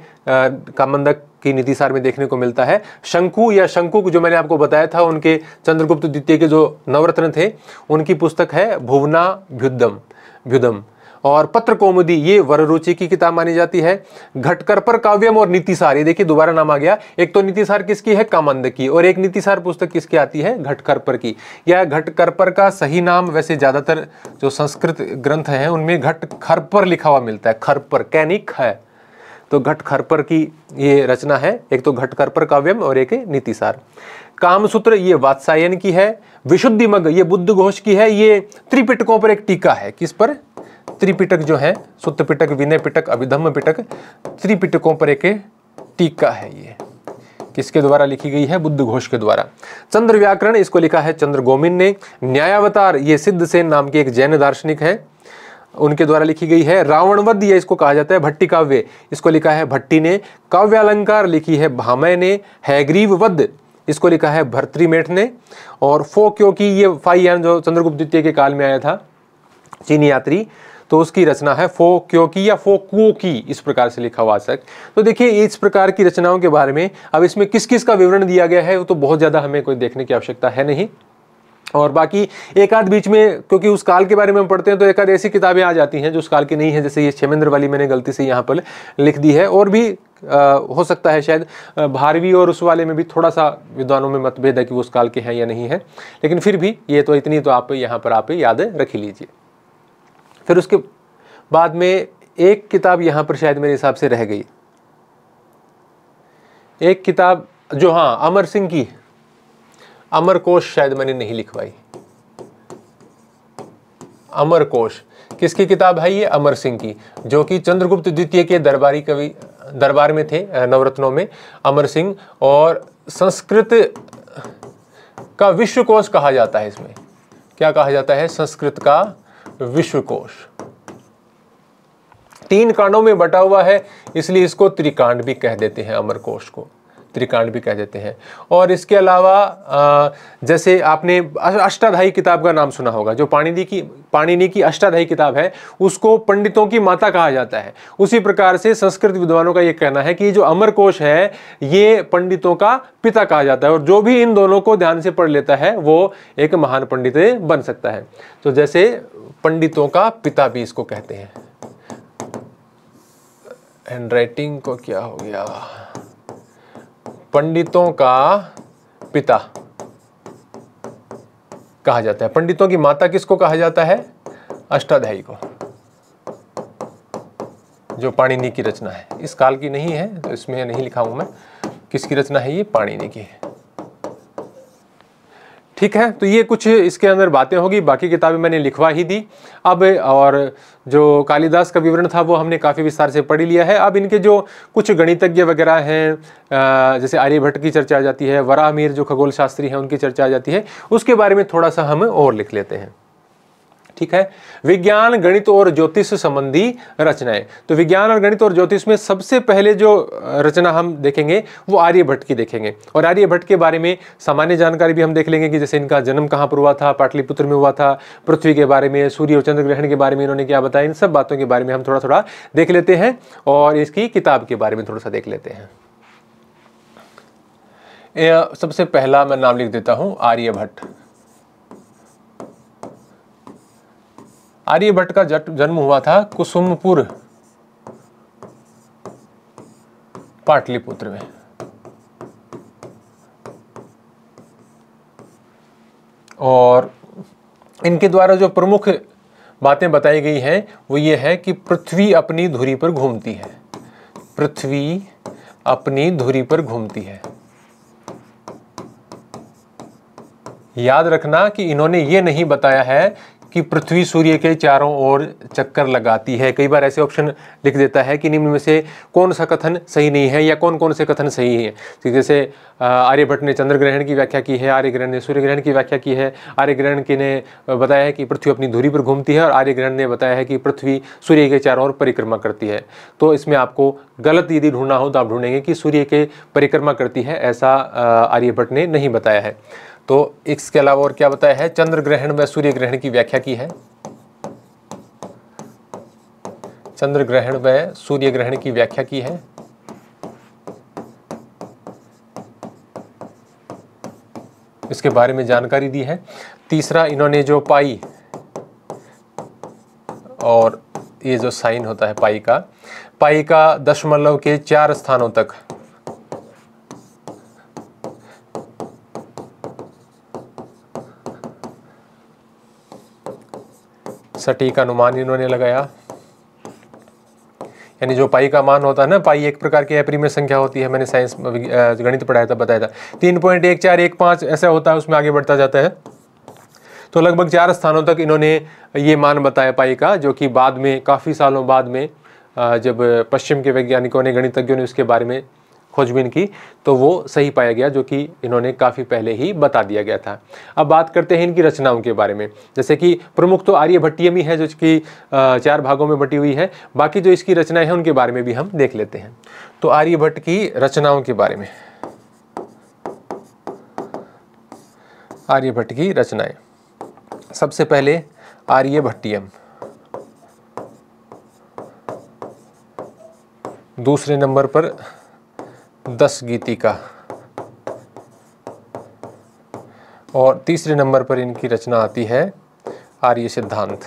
कामंदक की नीति सार में देखने को मिलता है शंकु या शंकु जो मैंने आपको बताया था उनके चंद्रगुप्त द्वितीय के जो नवरत्न थे उनकी पुस्तक है भुवना भ्युदम भ्युदम और पत्र कौमुदी ये वररुचि की किताब मानी जाती है घटकर पर काव्यम और नीतिसार ये देखिए दोबारा नाम आ गया एक तो नीतिसार किसकी है कामंद की और एक नीतिसार पुस्तक किसकी आती है घटकर पर की या घटकर पर का सही नाम वैसे ज़्यादातर जो संस्कृत ग्रंथ है उनमें घट खरपर लिखा हुआ मिलता है खरपर कैनिक है तो घट खरपर की ये रचना है एक तो घट खरपर काव्यम और एक नीतिसार कामसूत्र ये वात्सायन की है विशुद्धि मग ये बुद्ध घोष की है ये त्रिपिटकों पर एक टीका है किस पर त्रिपिटक जो है सुत पिटक विनय पिटक अभिधम्म पिटक त्रिपिटकों पर एक टीका है ये किसके द्वारा लिखी गई है बुद्ध घोष के द्वारा चंद्र व्याकरण इसको लिखा है चंद्र गोमिन ने न्यायावतार ये सिद्ध सेन नाम के एक जैन दार्शनिक है उनके द्वारा लिखी गई है रावणवद यह इसको कहा जाता है भट्टी काव्य इसको लिखा है भट्टी ने काव्यालंकार लिखी है भामय ने हैग्रीव वद इसको लिखा है भर्तृमेठ ने और फो क्योंकि ये फाइयान जो चंद्रगुप्त द्वितीय के काल में आया था चीनी यात्री तो उसकी रचना है फो क्योंकि या फो कुओ की इस प्रकार से लिखा हुआ सक तो देखिए इस प्रकार की रचनाओं के बारे में अब इसमें किस किस का विवरण दिया गया है वो तो बहुत ज़्यादा हमें कोई देखने की आवश्यकता है नहीं और बाकी एक आध बीच में क्योंकि उस काल के बारे में हम पढ़ते हैं तो एक आध ऐसी किताबें आ जाती हैं जो उस काल की नहीं है जैसे ये छेमेंद्र वाली मैंने गलती से यहाँ पर लिख दी है और भी आ, हो सकता है शायद भारवी और उस वाले में भी थोड़ा सा विद्वानों में मतभेद है कि वो उस काल के हैं या नहीं है लेकिन फिर भी ये तो इतनी तो आप यहाँ पर आप याद रखी लीजिए फिर उसके बाद में एक किताब यहाँ पर शायद मेरे हिसाब से रह गई एक किताब जो हाँ अमर सिंह की अमर कोश शायद मैंने नहीं लिखवाई अमर कोश किसकी किताब है ये अमर सिंह की जो कि चंद्रगुप्त द्वितीय के दरबारी कवि दरबार में थे नवरत्नों में अमर सिंह और संस्कृत का विश्वकोश कहा जाता है इसमें क्या कहा जाता है संस्कृत का विश्वकोश तीन कांडों में बटा हुआ है इसलिए इसको त्रिकांड भी कह देते हैं अमरकोश को त्रिकांड भी कह देते हैं और इसके अलावा जैसे आपने अष्टाधाई किताब का नाम सुना होगा जो पाणिनि की पाणिनि की अष्टाधाई किताब है उसको पंडितों की माता कहा जाता है उसी प्रकार से संस्कृत विद्वानों का ये कहना है कि जो अमरकोश है ये पंडितों का पिता कहा जाता है और जो भी इन दोनों को ध्यान से पढ़ लेता है वो एक महान पंडित बन सकता है तो जैसे पंडितों का पिता भी इसको कहते हैं हैंड राइटिंग को क्या हो गया पंडितों का पिता कहा जाता है पंडितों की माता किसको कहा जाता है अष्टाध्यायी को जो पाणिनि की रचना है इस काल की नहीं है तो इसमें नहीं लिखा हूं मैं किसकी रचना है ये पाणिनि की है ठीक है तो ये कुछ इसके अंदर बातें होगी बाकी किताबें मैंने लिखवा ही दी अब और जो कालिदास का विवरण था वो हमने काफ़ी विस्तार से पढ़ लिया है अब इनके जो कुछ गणितज्ञ वगैरह हैं जैसे आर्यभट्ट की चर्चा आ जाती है वराहमीर जो खगोल शास्त्री हैं उनकी चर्चा आ जाती है उसके बारे में थोड़ा सा हम और लिख लेते हैं ठीक है विज्ञान गणित और ज्योतिष संबंधी रचनाएं तो विज्ञान और गणित और ज्योतिष में सबसे पहले जो रचना हम देखेंगे वो आर्यभट्ट की देखेंगे और आर्यभट्ट के बारे में सामान्य जानकारी भी हम देख लेंगे कि जैसे इनका जन्म कहाँ पर हुआ था पाटलिपुत्र में हुआ था पृथ्वी के बारे में सूर्य और चंद्र ग्रहण के बारे में इन्होंने क्या बताया इन सब बातों के बारे में हम थोड़ा थोड़ा देख लेते हैं और इसकी किताब के बारे में थोड़ा सा देख लेते हैं सबसे पहला मैं नाम लिख देता हूं आर्यभट्ट आर्यभट्ट का जन्म हुआ था कुसुमपुर पाटलिपुत्र में और इनके द्वारा जो प्रमुख बातें बताई गई हैं वो ये है कि पृथ्वी अपनी धुरी पर घूमती है पृथ्वी अपनी धुरी पर घूमती है याद रखना कि इन्होंने ये नहीं बताया है कि पृथ्वी सूर्य के चारों ओर चक्कर लगाती है कई बार ऐसे ऑप्शन लिख देता है कि निम्न में से कौन सा कथन सही नहीं है या कौन कौन से कथन सही है तो जैसे आर्यभट्ट ने चंद्र ग्रहण की व्याख्या की है आर्य ग्रहण ने सूर्य ग्रहण की व्याख्या की है आर्य ग्रहण के ने बताया है कि पृथ्वी अपनी धूरी पर घूमती है और आर्य ग्रहण ने बताया है कि पृथ्वी सूर्य के चारों ओर परिक्रमा करती है तो इसमें आपको गलत यदि ढूंढना हो तो आप ढूंढेंगे कि सूर्य के परिक्रमा करती है ऐसा आर्यभट्ट ने नहीं बताया है तो इसके अलावा और क्या बताया है चंद्र ग्रहण में सूर्य ग्रहण की व्याख्या की है चंद्र ग्रहण में सूर्य ग्रहण की व्याख्या की है इसके बारे में जानकारी दी है तीसरा इन्होंने जो पाई और ये जो साइन होता है पाई का पाई का दशमलव के चार स्थानों तक सटीक अनुमान इन्होंने लगाया यानी जो पाई का मान होता है ना पाई एक प्रकार की अपरिमेय संख्या होती है मैंने साइंस गणित पढ़ाया था बताया था तीन पॉइंट एक चार एक पाँच ऐसा होता है उसमें आगे बढ़ता जाता है तो लगभग चार स्थानों तक इन्होंने ये मान बताया पाई का जो कि बाद में काफ़ी सालों बाद में जब पश्चिम के वैज्ञानिकों ने गणितज्ञों ने उसके बारे में खोजबीन की तो वो सही पाया गया जो कि इन्होंने काफ़ी पहले ही बता दिया गया था अब बात करते हैं इनकी रचनाओं के बारे में जैसे कि प्रमुख तो आर्यभट्टियम ही है जो कि चार भागों में बटी हुई है बाकी जो इसकी रचनाएं हैं उनके बारे में भी हम देख लेते हैं तो आर्यभट्ट की रचनाओं के बारे में आर्यभट्ट की रचनाएं सबसे पहले आर्यभट्टियम दूसरे नंबर पर दस गीति का और तीसरे नंबर पर इनकी रचना आती है आर्य सिद्धांत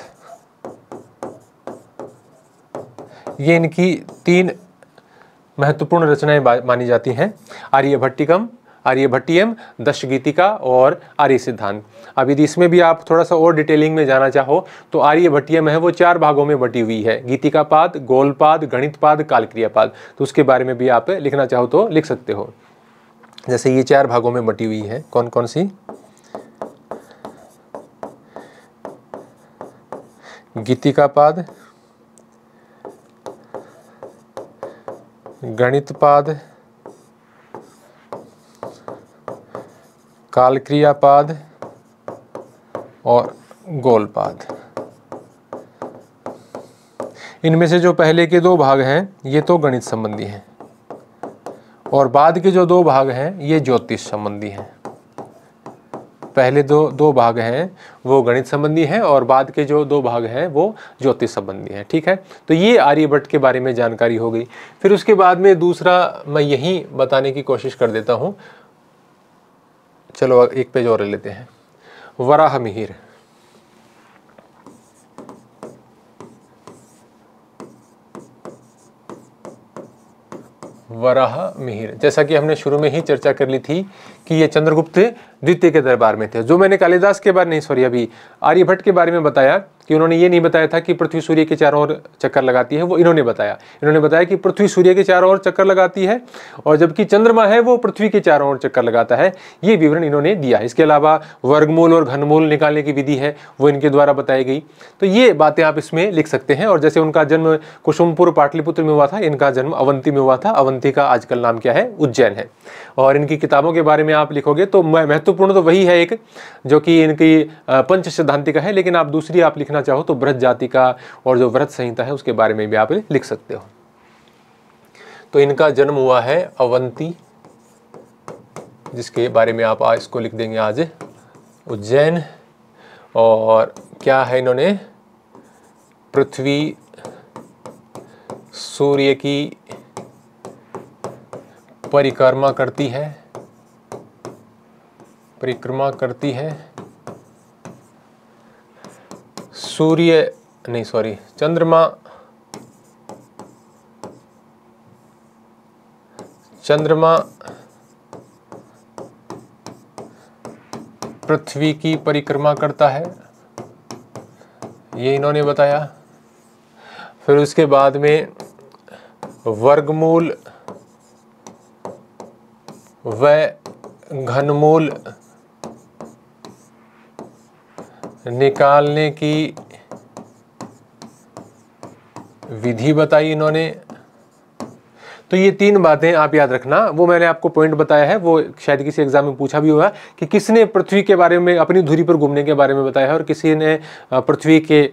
ये इनकी तीन महत्वपूर्ण रचनाएं मानी जाती हैं आर्यभट्टिकम आर्यभट्टियम दशगीतिका और आर्य सिद्धांत अब यदि इसमें भी आप थोड़ा सा और डिटेलिंग में जाना चाहो तो आर्यभट्टियम है वो चार भागों में बटी हुई है गीतिका पाद गोलपाद गणितपाद कालक्रियापाद तो उसके बारे में भी आप लिखना चाहो तो लिख सकते हो जैसे ये चार भागों में बटी हुई है कौन कौन सी गीतिका पाद गणित पाद काल क्रियापाद और गोलपाद इनमें से जो पहले के दो भाग हैं ये तो गणित संबंधी हैं और बाद के जो दो भाग हैं ये ज्योतिष संबंधी हैं पहले दो दो भाग हैं वो गणित संबंधी हैं और बाद के जो दो भाग हैं वो ज्योतिष संबंधी हैं ठीक है तो ये आर्यभट्ट के बारे में जानकारी हो गई फिर उसके बाद में दूसरा मैं यही बताने की कोशिश कर देता हूँ चलो एक पेज और लेते हैं वराह मिहिर वराह मिहिर जैसा कि हमने शुरू में ही चर्चा कर ली थी कि ये चंद्रगुप्त द्वितीय के दरबार में थे जो मैंने कालिदास के बारे में सॉरी अभी आर्यभट्ट के बारे में बताया कि उन्होंने ये नहीं बताया था कि पृथ्वी सूर्य के चारों ओर चक्कर लगाती है वो इन्होंने बताया इन्होंने बताया कि पृथ्वी सूर्य के चारों ओर चक्कर लगाती है और जबकि चंद्रमा है वो पृथ्वी के चारों ओर चक्कर लगाता है ये विवरण इन्होंने दिया इसके अलावा वर्गमूल और घनमूल निकालने की विधि है वो इनके द्वारा बताई गई तो ये बातें आप इसमें लिख सकते हैं और जैसे उनका जन्म कुसुमपुर पाटलिपुत्र में हुआ था इनका जन्म अवंती में हुआ था अवंती का आजकल नाम क्या है उज्जैन है और इनकी किताबों के बारे में आप लिखोगे तो महत्वपूर्ण तो वही है एक जो कि इनकी पंच सिद्धांति का है लेकिन आप दूसरी आप लिखना लिखना चाहो तो व्रत जाति का और जो व्रत संहिता है उसके बारे में भी आप लिख सकते हो तो इनका जन्म हुआ है अवंती जिसके बारे में आप इसको लिख देंगे आज उज्जैन और क्या है इन्होंने पृथ्वी सूर्य की परिक्रमा करती है परिक्रमा करती है सूर्य नहीं सॉरी चंद्रमा चंद्रमा पृथ्वी की परिक्रमा करता है ये इन्होंने बताया फिर उसके बाद में वर्गमूल व घनमूल निकालने की विधि बताई इन्होंने तो ये तीन बातें आप याद रखना वो मैंने आपको पॉइंट बताया है वो शायद किसी एग्जाम में पूछा भी होगा कि किसने पृथ्वी के बारे में अपनी धुरी पर घूमने के बारे में बताया है और किसी ने पृथ्वी के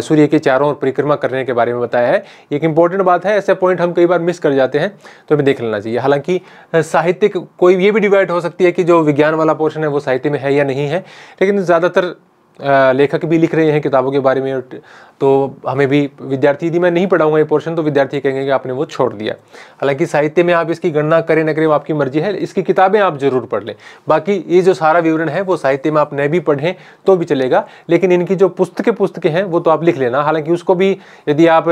सूर्य के चारों ओर परिक्रमा करने के बारे में बताया है एक इंपॉर्टेंट बात है ऐसे पॉइंट हम कई बार मिस कर जाते हैं तो हमें देख लेना चाहिए हालांकि साहित्य कोई ये भी डिवाइड हो सकती है कि जो विज्ञान वाला पोर्शन है वो साहित्य में है या नहीं है लेकिन ज़्यादातर लेखक भी लिख रहे हैं किताबों के बारे में तो हमें भी विद्यार्थी यदि मैं नहीं पढ़ाऊंगा ये पोर्शन तो विद्यार्थी कहेंगे कि आपने वो छोड़ दिया हालांकि साहित्य में आप इसकी गणना करें न करें वो आपकी मर्जी है इसकी किताबें आप जरूर पढ़ लें बाकी ये जो सारा विवरण है वो साहित्य में आप नए भी पढ़ें तो भी चलेगा लेकिन इनकी जो पुस्तकें पुस्तकें हैं वो तो आप लिख लेना हालांकि उसको भी यदि आप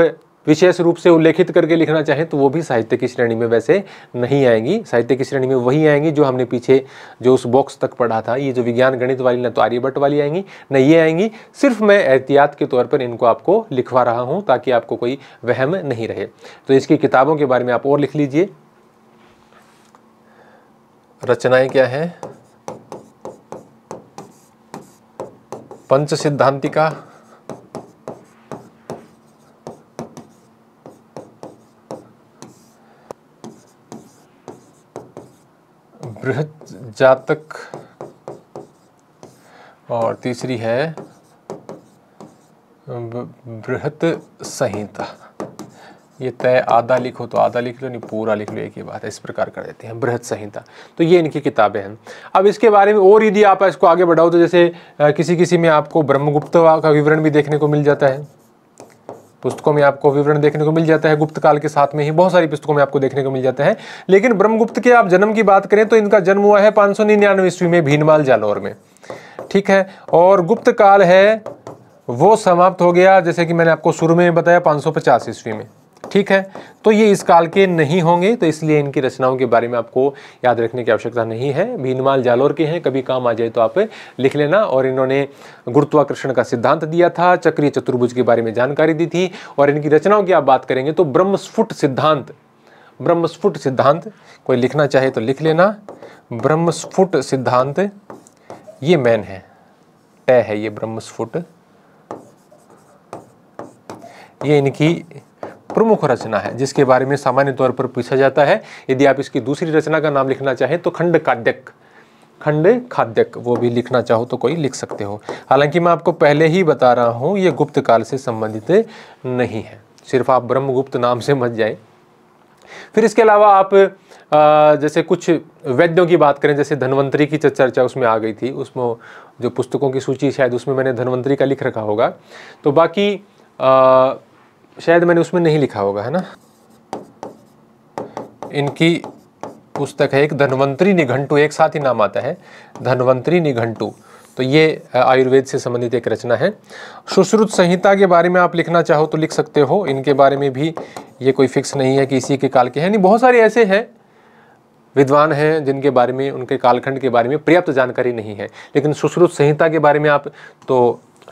विशेष रूप से उल्लेखित करके लिखना चाहें तो वो भी साहित्य की श्रेणी में वैसे नहीं आएंगी साहित्य की श्रेणी में वही आएंगी जो हमने पीछे जो उस बॉक्स तक पढ़ा था ये जो विज्ञान गणित वाली न तो आर्यभट्ट वाली आएंगी न ये आएंगी सिर्फ मैं एहतियात के तौर पर इनको आपको लिखवा रहा हूँ ताकि आपको कोई वहम नहीं रहे तो इसकी किताबों के बारे में आप और लिख लीजिए रचनाएं क्या हैं पंच सिद्धांतिका जातक और तीसरी है बृहत संहिता ये तय आधा लिखो तो आधा लिख लो नहीं पूरा लिख लो एक ही बात है इस प्रकार कर देते हैं बृहत संहिता तो ये इनकी किताबें हैं अब इसके बारे में और यदि आप इसको आगे बढ़ाओ तो जैसे किसी किसी में आपको ब्रह्मगुप्त का विवरण भी देखने को मिल जाता है पुस्तकों में आपको विवरण देखने को मिल जाता है गुप्त काल के साथ में ही बहुत सारी पुस्तकों में आपको देखने को मिल जाता है लेकिन ब्रह्मगुप्त के आप जन्म की बात करें तो इनका जन्म हुआ है पांच सौ निन्यानवे ईस्वी में भीनमाल जालौर में ठीक है और गुप्त काल है वो समाप्त हो गया जैसे कि मैंने आपको शुरू में बताया पांच सौ पचास ईस्वी में ठीक है तो ये इस काल के नहीं होंगे तो इसलिए इनकी रचनाओं के बारे में आपको याद रखने की आवश्यकता नहीं है भीनमाल जालोर के हैं कभी काम आ जाए तो आप लिख लेना और इन्होंने गुरुत्वाकर्षण का सिद्धांत दिया था चक्रीय चतुर्भुज के बारे में जानकारी दी थी और इनकी रचनाओं की आप बात करेंगे तो ब्रह्मस्फुट सिद्धांत ब्रह्मस्फुट सिद्धांत कोई लिखना चाहे तो लिख लेना ब्रह्मस्फुट सिद्धांत ये मैन है तय है ये ब्रह्मस्फुट ये इनकी प्रमुख रचना है जिसके बारे में सामान्य तौर पर पूछा जाता है यदि आप इसकी दूसरी रचना का नाम लिखना चाहें तो खंड काद्यक खंड खाद्यक वो भी लिखना चाहो तो कोई लिख सकते हो हालांकि मैं आपको पहले ही बता रहा हूँ ये गुप्त काल से संबंधित नहीं है सिर्फ आप ब्रह्मगुप्त नाम से मत जाए फिर इसके अलावा आप जैसे कुछ वैद्यों की बात करें जैसे धनवंतरी की चर्चा उसमें आ गई थी उसमें जो पुस्तकों की सूची शायद उसमें मैंने धनवंतरी का लिख रखा होगा तो बाकी शायद मैंने उसमें नहीं लिखा होगा है ना इनकी पुस्तक है एक धनवंतरी निघंटू एक साथ ही नाम आता है धनवंतरी निघंटू तो ये आयुर्वेद से संबंधित एक रचना है सुश्रुत संहिता के बारे में आप लिखना चाहो तो लिख सकते हो इनके बारे में भी ये कोई फिक्स नहीं है कि इसी के काल के हैं नहीं बहुत सारे ऐसे हैं विद्वान हैं जिनके बारे में उनके कालखंड के बारे में पर्याप्त जानकारी नहीं है लेकिन सुश्रुत संहिता के बारे में आप तो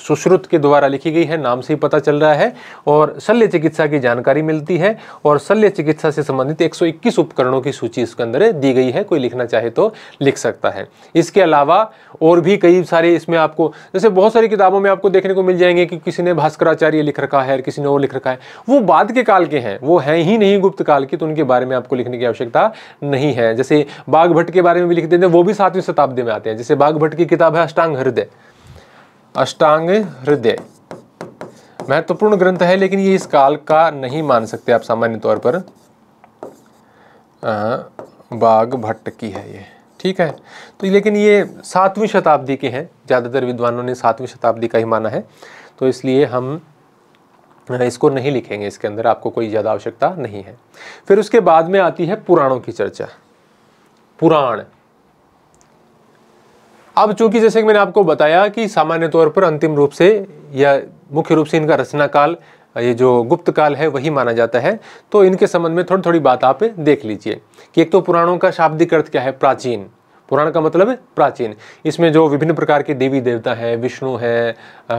सुश्रुत के द्वारा लिखी गई है नाम से ही पता चल रहा है और शल्य चिकित्सा की जानकारी मिलती है और शल्य चिकित्सा से संबंधित 121 उपकरणों की सूची इसके अंदर दी गई है कोई लिखना चाहे तो लिख सकता है इसके अलावा और भी कई सारे इसमें आपको जैसे बहुत सारी किताबों में आपको देखने को मिल जाएंगे कि किसी ने भास्कराचार्य लिख रखा है किसी ने और लिख रखा है वो बाद के काल के हैं वो हैं ही नहीं गुप्त काल के तो उनके बारे में आपको लिखने की आवश्यकता नहीं है जैसे बाघ भट्ट के बारे में भी लिख देते हैं वो भी सातवीं शताब्दी में आते हैं जैसे बाघ भट्ट की किताब है अष्टांग हृदय अष्टांग हृदय महत्वपूर्ण ग्रंथ है लेकिन ये इस काल का नहीं मान सकते आप सामान्य तौर पर बाग भट्ट की है ये ठीक है तो लेकिन ये सातवीं शताब्दी के हैं ज़्यादातर विद्वानों ने सातवीं शताब्दी का ही माना है तो इसलिए हम इसको नहीं लिखेंगे इसके अंदर आपको कोई ज़्यादा आवश्यकता नहीं है फिर उसके बाद में आती है पुराणों की चर्चा पुराण अब चूंकि जैसे कि मैंने आपको बताया कि सामान्य तौर पर अंतिम रूप से या मुख्य रूप से इनका रचना काल ये जो गुप्त काल है वही माना जाता है तो इनके संबंध में थोड़ी थोड़ी बात आप देख लीजिए कि एक तो पुराणों का शाब्दिक अर्थ क्या है प्राचीन पुराण का मतलब है प्राचीन इसमें जो विभिन्न प्रकार के देवी देवता हैं विष्णु है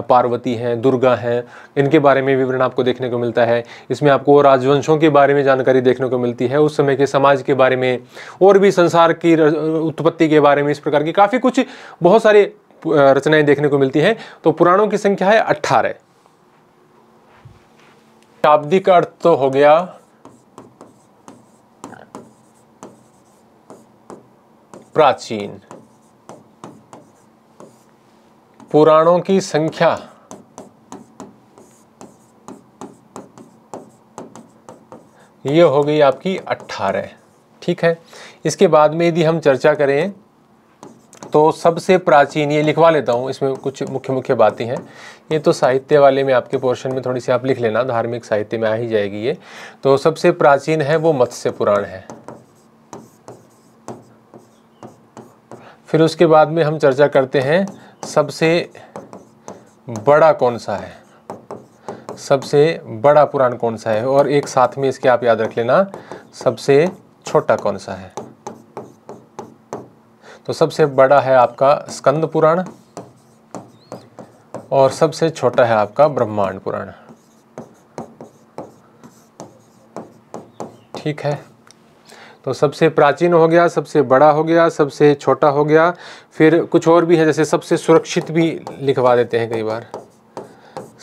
पार्वती हैं दुर्गा हैं इनके बारे में विवरण आपको देखने को मिलता है इसमें आपको राजवंशों के बारे में जानकारी देखने को मिलती है उस समय के समाज के बारे में और भी संसार की उत्पत्ति के बारे में इस प्रकार की काफ़ी कुछ बहुत सारी रचनाएं देखने को मिलती हैं तो पुराणों की संख्या है अट्ठारह शाब्दिक का अर्थ तो हो गया प्राचीन पुराणों की संख्या ये हो गई आपकी अट्ठारह ठीक है इसके बाद में यदि हम चर्चा करें तो सबसे प्राचीन ये लिखवा लेता हूँ इसमें कुछ मुख्य मुख्य बातें हैं ये तो साहित्य वाले में आपके पोर्शन में थोड़ी सी आप लिख लेना धार्मिक साहित्य में आ ही जाएगी ये तो सबसे प्राचीन है वो मत्स्य पुराण है फिर उसके बाद में हम चर्चा करते हैं सबसे बड़ा कौन सा है सबसे बड़ा पुराण कौन सा है और एक साथ में इसके आप याद रख लेना सबसे छोटा कौन सा है तो सबसे बड़ा है आपका स्कंद पुराण और सबसे छोटा है आपका ब्रह्मांड पुराण ठीक है तो सबसे प्राचीन हो गया सबसे बड़ा हो गया सबसे छोटा हो गया फिर कुछ और भी है जैसे सबसे सुरक्षित भी लिखवा देते हैं कई बार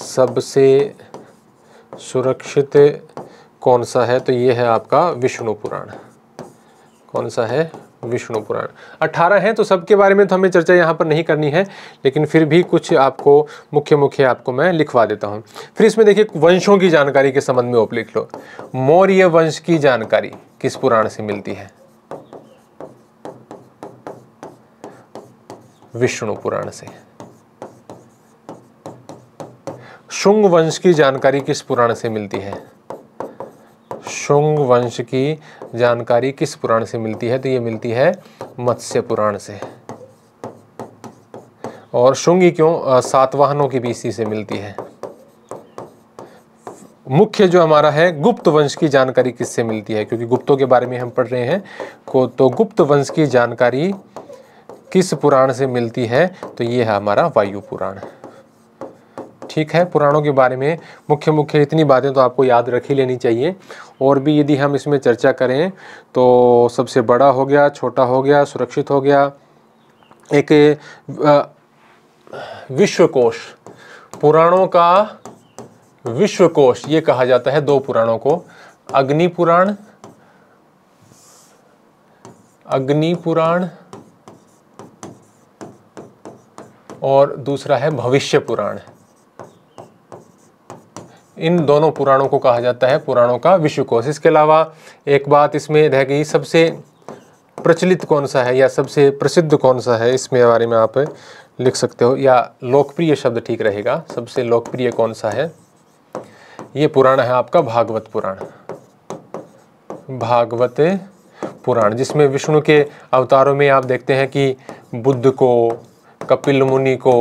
सबसे सुरक्षित कौन सा है तो ये है आपका विष्णु पुराण कौन सा है विष्णु पुराण अठारह हैं तो सबके बारे में तो हमें चर्चा यहाँ पर नहीं करनी है लेकिन फिर भी कुछ आपको मुख्य मुख्य आपको मैं लिखवा देता हूँ फिर इसमें देखिए वंशों की जानकारी के संबंध में ओप लिख लो मौर्य वंश की जानकारी किस पुराण से मिलती है विष्णु पुराण से शुंग वंश की जानकारी किस पुराण से मिलती है शुंग वंश की जानकारी किस पुराण से मिलती है तो ये मिलती है मत्स्य पुराण से और शुंग क्यों सातवाहनों की बीसी से मिलती है मुख्य जो हमारा है गुप्त वंश की जानकारी किससे मिलती है क्योंकि गुप्तों के बारे में हम पढ़ रहे हैं को तो गुप्त वंश की जानकारी किस पुराण से मिलती है तो ये है हमारा वायु पुराण ठीक है पुराणों के बारे में मुख्य मुख्य इतनी बातें तो आपको याद रख ही लेनी चाहिए और भी यदि हम इसमें चर्चा करें तो सबसे बड़ा हो गया छोटा हो गया सुरक्षित हो गया एक विश्वकोश पुराणों का विश्वकोश ये कहा जाता है दो पुराणों को अग्नि पुराण अग्नि पुराण और दूसरा है भविष्य पुराण इन दोनों पुराणों को कहा जाता है पुराणों का विश्वकोश इसके अलावा एक बात इसमें रह गई सबसे प्रचलित कौन सा है या सबसे प्रसिद्ध कौन सा है इसमें बारे में आप लिख सकते हो या लोकप्रिय शब्द ठीक रहेगा सबसे लोकप्रिय कौन सा है ये पुराण है आपका भागवत पुराण भागवत पुराण जिसमें विष्णु के अवतारों में आप देखते हैं कि बुद्ध को कपिल मुनि को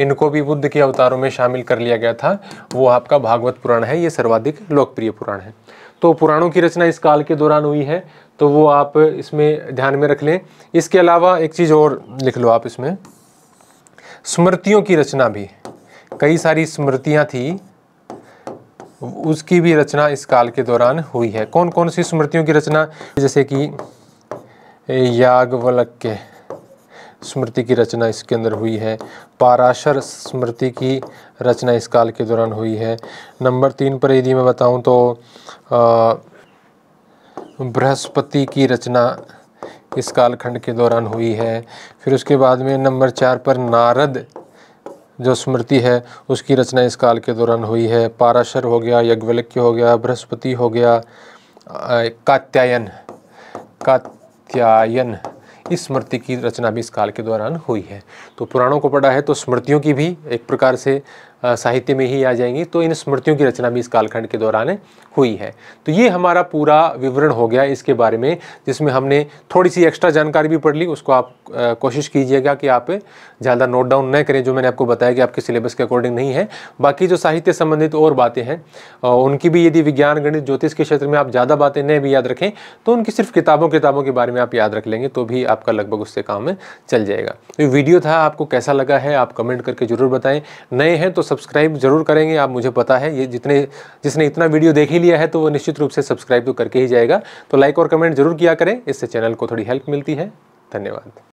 इनको भी बुद्ध के अवतारों में शामिल कर लिया गया था वो आपका भागवत पुराण है ये सर्वाधिक लोकप्रिय पुराण है तो पुराणों की रचना इस काल के दौरान हुई है तो वो आप इसमें ध्यान में रख लें इसके अलावा एक चीज़ और लिख लो आप इसमें स्मृतियों की रचना भी कई सारी स्मृतियाँ थी उसकी भी रचना इस काल के दौरान हुई है कौन कौन सी स्मृतियों की रचना जैसे कि यागवलक्य के स्मृति की रचना इसके अंदर हुई है पाराशर स्मृति की रचना इस काल के दौरान हुई है नंबर तीन पर यदि मैं बताऊं तो बृहस्पति की रचना इस कालखंड के दौरान हुई है फिर उसके बाद में नंबर चार पर नारद जो स्मृति है उसकी रचना इस काल के दौरान हुई है पाराशर हो गया यज्ञवल्क्य हो गया बृहस्पति हो गया कात्यायन कात्यायन इस स्मृति की रचना भी इस काल के दौरान हुई है तो पुराणों को पढ़ा है तो स्मृतियों की भी एक प्रकार से साहित्य में ही आ जाएंगी तो इन स्मृतियों की रचना भी इस कालखंड के दौरान हुई है तो ये हमारा पूरा विवरण हो गया इसके बारे में जिसमें हमने थोड़ी सी एक्स्ट्रा जानकारी भी पढ़ ली उसको आप कोशिश कीजिएगा कि आप ज़्यादा नोट डाउन न करें जो मैंने आपको बताया कि आपके सिलेबस के अकॉर्डिंग नहीं है बाकी जो साहित्य संबंधित और बातें हैं उनकी भी यदि विज्ञान गणित ज्योतिष के क्षेत्र में आप ज़्यादा बातें नहीं भी याद रखें तो उनकी सिर्फ किताबों किताबों के बारे में आप याद रख लेंगे तो भी आपका लगभग उससे काम में चल जाएगा तो वीडियो था आपको कैसा लगा है आप कमेंट करके ज़रूर बताएँ नए हैं तो सब्सक्राइब ज़रूर करेंगे आप मुझे पता है ये जितने जिसने इतना वीडियो देख ही लिया है तो वो निश्चित रूप से सब्सक्राइब तो करके ही जाएगा तो लाइक और कमेंट जरूर किया करें इससे चैनल को थोड़ी हेल्प मिलती है धन्यवाद